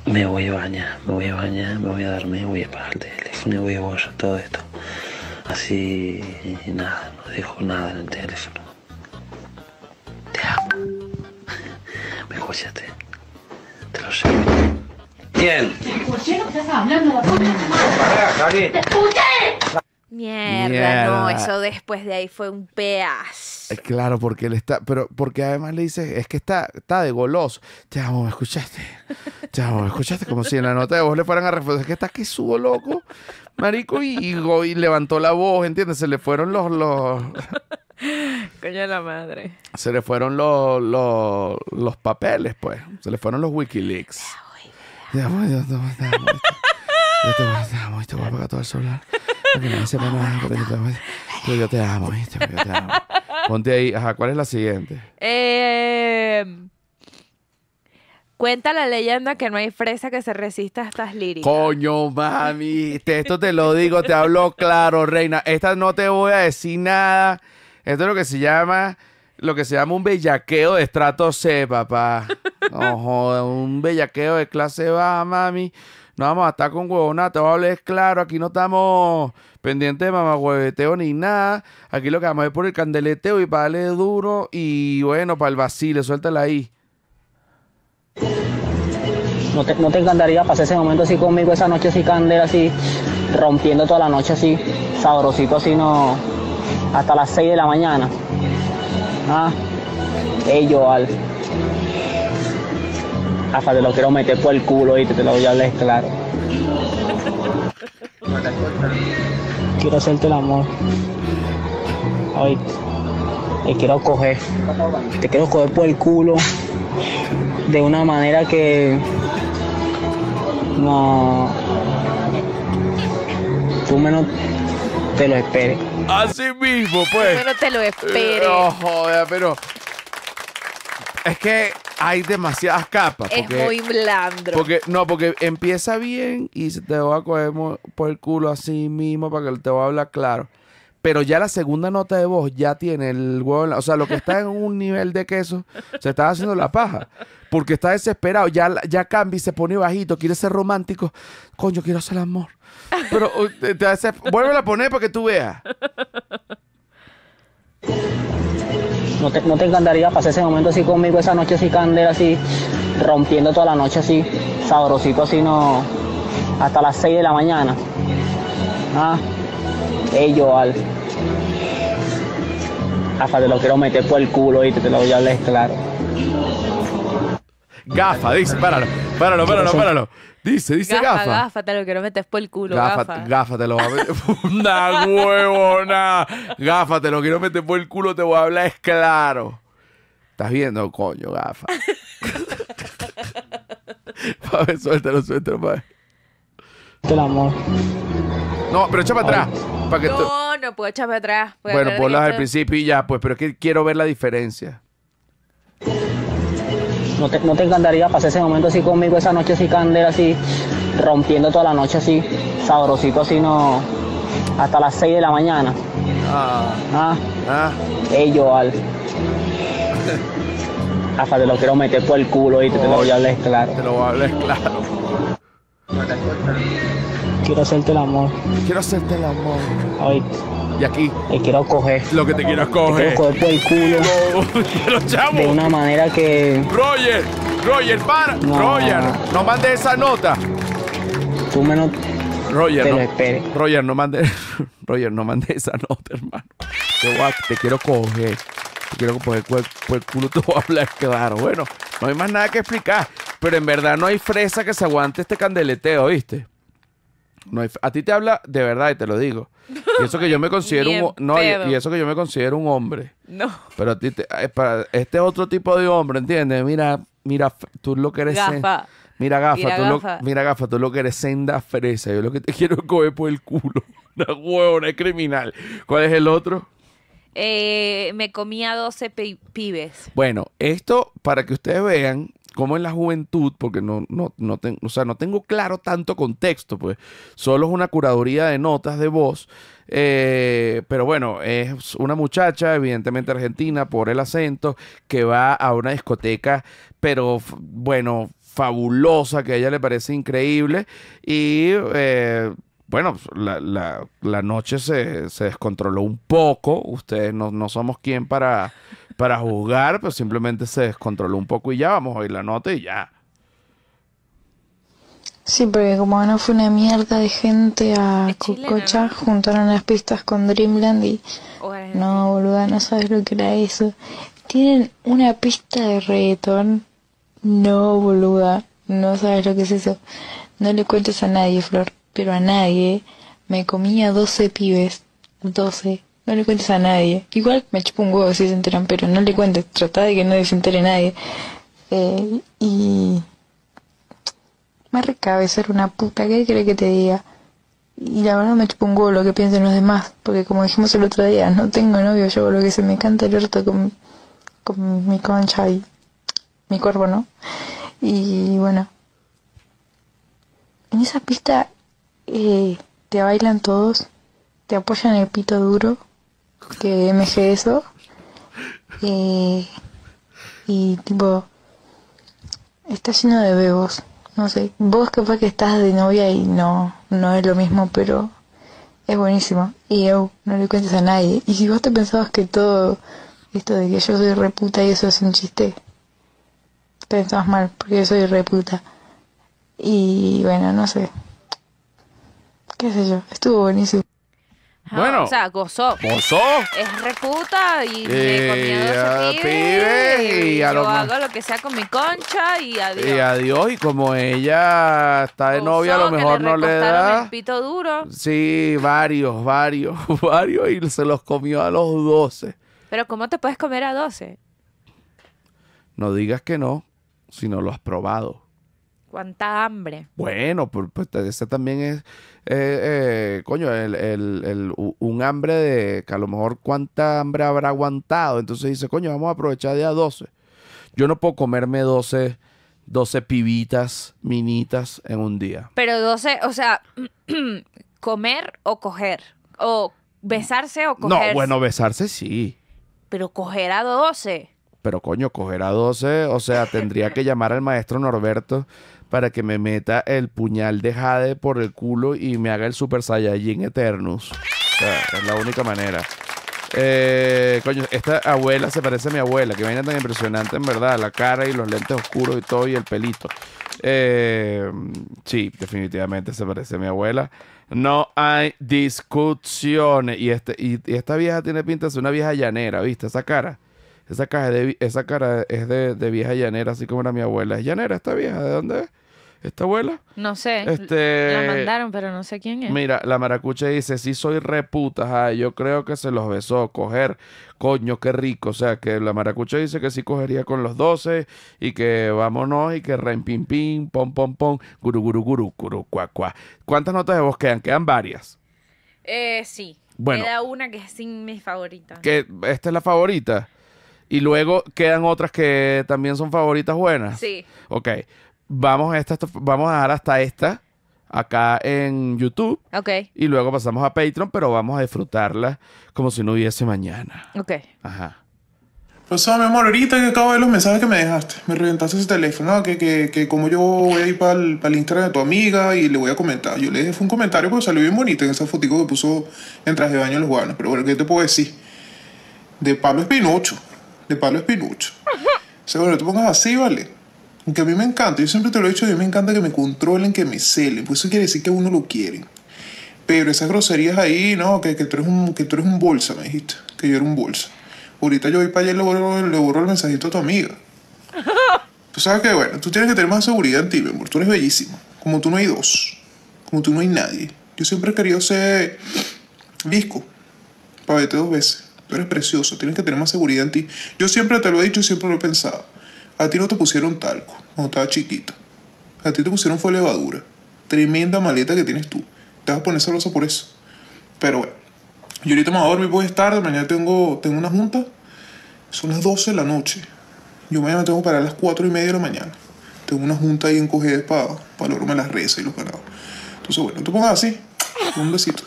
Me voy a bañar, me voy a bañar, me voy a Me voy a apagar el teléfono Me voy a borrar todo esto. Así nada, no dejo nada en el teléfono. Te amo. [LAUGHS] Me escuchaste. Te lo sé. Bien. Te
escuché lo que estás hablando,
la puta madre. ¡Te escuché! Mierda, no, eso después de ahí fue un peaz.
Eh, claro, porque él está, pero porque además le dice, es que está, está de goloso. amo, ¿me escuchaste? [LAUGHS] amo, ¿me escuchaste? Como si en la nota de voz le fueran a responder, es que está que subo loco, marico, y, y, levantó la voz, ¿entiendes? Se le fueron los, los... [LAUGHS] Coño de la madre. Se le fueron los, los, los papeles, pues. Se le fueron los Wikileaks. ya voy, ya voy, yo, te amo, Yo te amo. Ponte ahí. Ajá, ¿cuál es la siguiente?
Eh, cuenta la leyenda que no hay fresa que se resista a estas líricas.
Coño, mami. esto te lo digo, te hablo claro, reina. Esta no te voy a decir nada. Esto es lo que se llama lo que se llama un bellaqueo de estrato C, papá. Ojo, un bellaqueo de clase baja, mami. No vamos a estar con huevona, te voy a hablar claro, aquí no estamos pendientes de hueveteo ni nada. Aquí lo que vamos a hacer por el candeleteo y para darle duro y bueno, para el vacile, suéltala ahí.
¿No te, encantaría pasar ese momento así conmigo esa noche así candela así, rompiendo toda la noche así, sabrosito así, no, hasta las 6 de la mañana? Ah, yo al. Afa, te lo quiero meter por el culo y te, lo voy a hablar claro. Quiero hacerte el amor. Ay, te quiero coger. Te quiero coger por el culo. De una manera que. No. Tú menos te lo esperes.
Así mismo, pues. Tú menos te lo esperes. No, joder, pero. Es que hay demasiadas capas. Es muy
blandro.
no, porque empieza bien y te va a coger por el culo así mismo para que te va a hablar claro. Pero ya la segunda nota de voz ya tiene el huevo. o sea, lo que está en un nivel de queso se está haciendo la paja. Porque está desesperado. Ya, ya cambia y se pone bajito. Quiere ser romántico. Coño, quiero hacer el amor. Pero uh, te, te hace, vuelve a poner para que tú veas.
¿No te, encantaría pasar ese momento así conmigo esa noche así candela así, rompiendo toda la noche así, sabrosito así no hasta las 6 de la mañana? Ah, ello al. Hasta te lo quiero meter por el culo y te, lo voy a hablar claro. Gafa, dice, páralo, páralo, páralo, páralo. Dice, dice gafa. Gafa,
gafa, te lo que no metes por el culo, gafa.
Gafa, te lo voy a meter. [LAUGHS] Una huevona. Gafa, te lo que no metes por el culo, te voy a hablar, es claro. Estás viendo, coño, gafa. [LAUGHS] A ver, suéltalo, suéltalo, pa' amor. No, pero echa para atrás. que No,
no puedo echarme atrás. Bueno, pues al principio
y ya, pues, pero es que quiero ver la diferencia.
¿No te, encantaría pasar ese momento así conmigo esa noche así candela así, rompiendo toda la noche así, sabrosito así no hasta las 6 de la mañana? Ah. Ah. ah. Ello al. Hasta te lo quiero meter por el culo y te, lo voy a hablar claro. Te lo voy a hablar claro. Quiero hacerte el amor.
Quiero hacerte el amor.
hoy y aquí. Te quiero coger.
Lo que te quiero coger. Te quiero
coger por el culo. [LAUGHS] [LAUGHS] De una manera que.
Roger, Roger, para. Roger, no mandes esa nota. Tú menos. Roger, te no. Lo esperes. Roger, no mandes. [LAUGHS] Roger, no mandes esa nota, hermano. Te, te quiero coger. Te quiero coger por, el culo. Te voy a hablar claro. Bueno, no hay más nada que explicar. Pero en verdad no hay fresa que se aguante este candeleteo, ¿viste? No hay... a ti te habla de verdad y te lo digo. Y eso que yo me considero un no, y, eso que yo me considero un hombre. No. Pero a ti te, eh, para este otro tipo de hombre, ¿entiendes? Mira, mira, tú lo que eres. Gafa. mira, gafa, tú Lo, mira, tú lo que eres senda fresa. Yo lo que te [LAUGHS] quiero es coger por el culo. [LAUGHS] Una huevona, es criminal. ¿Cuál es el otro?
Eh, me comía 12 pibes.
Bueno, esto para que ustedes vean como en la juventud, porque no, no, no, o sea, no tengo claro tanto contexto, pues solo es una curaduría de notas de voz, eh, pero bueno, es una muchacha, evidentemente argentina, por el acento, que va a una discoteca, pero bueno, fabulosa, que a ella le parece increíble, y... Eh, bueno, pues, la, noche se, descontroló un poco. Ustedes no, no somos quien para, para jugar, pues simplemente se descontroló un poco y ya, vamos a oír la nota y ya.
Sí, porque como no fue una mierda de gente a Cococha, juntaron las pistas con Dreamland y no, boluda, no sabes lo que era eso. Tienen una pista de reggaetón. No, boluda, no sabes lo que es eso. No le cuentes a nadie, Flor, pero a nadie. Me comía 12 pibes, 12 no le cuentes a nadie. Igual me chupo un huevo si se enteran, pero no le cuentes. Trata de que no se entere nadie. Eh, y. Me recabe ser una puta. ¿Qué cree que te diga? Y la verdad me chupo un huevo lo que piensen los demás. Porque como dijimos el otro día, no tengo novio. Yo lo que se me encanta el orto con, mi concha y mi cuerpo, ¿no? Y bueno. En esa pista eh, te bailan todos, te apoyan el pito duro que MG eso. y tipo, está lleno de bebos. No sé, vos capaz que estás de novia y no, no es lo mismo, pero es buenísimo. Y no le cuentes a nadie. Y si vos te pensabas que todo esto de que yo soy reputa y eso es un chiste, pensabas mal, porque yo soy reputa. Y bueno, no sé. ¿Qué sé yo? Estuvo buenísimo.
Ah, bueno. O
sea, gozó. Gozó. Es reputa y me comió dos eh, pibes. Y, a yo lo hago lo que sea con mi concha y adiós. Y
adiós. Y como ella está de novia, a lo mejor le no le da. El
pito duro.
Sí, varios, varios, [LAUGHS] varios. Y se los comió a los 12.
Pero ¿cómo te puedes comer a 12?
No digas que no, si no lo has probado.
Cuánta hambre.
Bueno, pues, ese también es, eh, eh, coño, el, el, un hambre de que a lo mejor cuánta hambre habrá aguantado. Entonces dice, coño, vamos a aprovechar de a 12. Yo no puedo comerme doce 12 pibitas, minitas en un día.
Pero 12, o sea, [CLEARS THROAT] comer o coger. O besarse o coger. No, bueno,
besarse sí.
Pero coger a 12
pero coño, coger a 12, o sea, tendría que llamar al maestro Norberto para que me meta el puñal de Jade por el culo y me haga el Super Saiyajin Eternus. es la única manera. Eh, coño, esta abuela se parece a mi abuela. Que vaina tan impresionante, en verdad. La cara y los lentes oscuros y todo, y el pelito. Eh, sí, definitivamente se parece a mi abuela. No hay discusiones. Y, este, y esta vieja tiene pinta de ser una vieja llanera, ¿viste? Esa cara. Esa, de, esa cara es de, vieja llanera, así como era mi abuela. ¿Es llanera esta vieja? ¿De dónde es? ¿Esta abuela? No sé. Este, la mandaron,
pero no sé quién es.
Mira, la maracucha dice, sí soy reputa, Ay, yo creo que se los besó, coger, coño, qué rico. O sea, que la maracucha dice que sí cogería con los 12 y que vámonos y que rein pim pim, pom pom pom, guru guru guru, guru cua, cua. ¿Cuántas notas de vos quedan? Quedan varias.
Eh, sí. Bueno. Queda una que es sin mi favorita.
Que esta es la favorita. Y luego quedan otras que también son favoritas buenas. Sí. Ok. Vamos a, esta, vamos a dejar hasta esta acá en YouTube. Ok. Y luego pasamos a Patreon, pero vamos a disfrutarla como si no hubiese mañana.
Ok. Ajá. Pues, mi amor, ahorita que acabo de ver los mensajes que me dejaste, me reventaste ese teléfono, que, que, como yo voy a ir para el, Instagram de tu amiga y le voy a comentar. Yo le dejé un comentario porque salió bien bonito en esa fotico que puso en traje de baño los guanos. Pero bueno, ¿qué te puedo decir? De Pablo Espinocho de Pablo Espinucho. O sea, bueno, tú pongas así, vale. Aunque a mí me encanta, yo siempre te lo he dicho, a mí me encanta que me controlen, que me celen. Pues eso quiere decir que a uno lo quieren. Pero esas groserías ahí, no, que, que, tú, eres un, que tú eres un bolsa, me dijiste. Que yo era un bolsa. Ahorita yo voy para allá y le borro, el mensajito a tu amiga. Tú sabes que, bueno, tú tienes que tener más seguridad en ti, mi amor. Tú eres bellísima. Como tú no hay dos. Como tú no hay nadie. Yo siempre he querido ser disco. verte dos veces. Tú eres precioso, tienes que tener más seguridad en ti. Yo siempre te lo he dicho y siempre lo he pensado. A ti no te pusieron talco cuando estaba chiquita. A ti te pusieron fue levadura. Tremenda maleta que tienes tú. Te vas a poner celosa por eso. Pero bueno, yo ahorita me voy a dormir pues tarde. Mañana tengo, tengo una junta. Son las 12 de la noche. Yo mañana tengo que parar a las 4 y media de la mañana. Tengo una junta ahí en Cogedes para, para lograrme las rezas y los ganados. Entonces, bueno, tú pongas así. Un besito.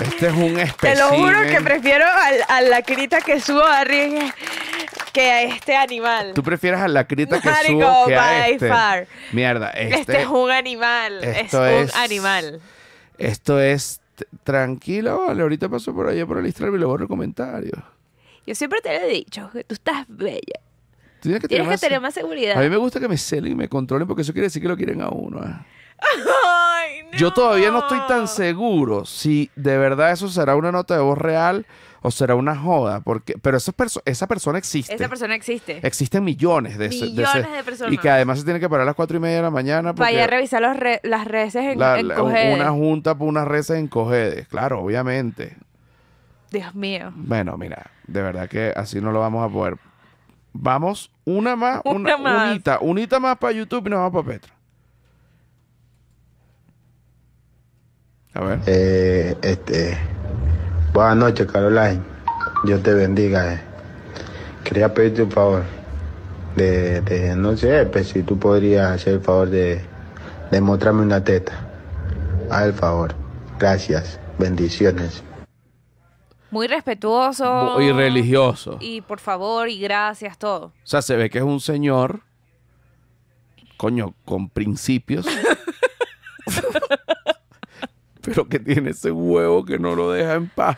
Este es un especimen. Te lo juro que
prefiero a, la crita que subo a que a este animal. Tú
prefieres a la crita que subo que a este. Mierda, este, es este
un animal. Es un animal.
esto es tranquilo, vale. Ahorita paso por allá por el Instagram y le borro comentarios.
Yo siempre te lo he dicho, que tú estás bella.
Tienes que tener
más- seguridad. A mí me
gusta que me celen y me controlen porque eso quiere decir que lo quieren a uno. ¿eh? Yo todavía no estoy tan seguro si de verdad eso será una nota de voz real o será una joda, porque, pero esa, persona existe. Esa persona existe. Existen millones de, de, personas. Y que además se tiene que parar a las cuatro y media de la mañana. Para Vaya a
revisar las redes en, Una
junta por unas redes en claro, obviamente.
Dios mío. Bueno,
mira, de verdad que así no lo vamos a poder. Vamos, una más, [LAUGHS] una, más. unita, más para YouTube y nos vamos para Petra. A ver. Eh, este,
buenas noches, Caroline. Dios te bendiga. Eh. Quería pedirte un favor. De, no sé, pues, si tú podrías hacer el favor de, mostrarme una teta. Haz el favor. Gracias. Bendiciones.
Muy respetuoso.
Y religioso.
Y por favor, y gracias, todo. O
sea, se ve que es un señor, coño, con principios. [LAUGHS] pero que tiene ese huevo que no lo deja en paz.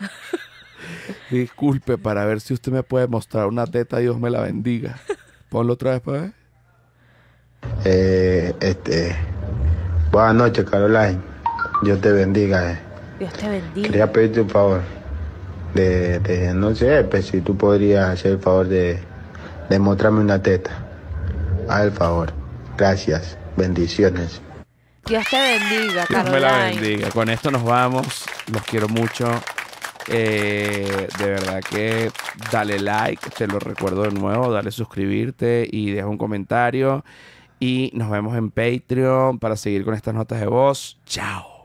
[LAUGHS] Disculpe, para ver si usted me puede mostrar una teta, Dios me la bendiga. Ponlo otra vez para
pues, ver. ¿eh? eh, este, buenas noches, Caroline. Dios te bendiga. Eh. Dios te bendiga. Quería pedirte un favor. De, no sé, pero pues, si tú podrías hacer el favor de, de mostrarme una teta. Haz el favor. Gracias. Bendiciones.
Dios te bendiga, Dios me la bendiga.
Con esto nos vamos. Los quiero mucho. Eh, de verdad que dale like, te lo recuerdo de nuevo, dale suscribirte y deja un comentario. Y nos vemos en Patreon para seguir con estas notas de voz. Chao.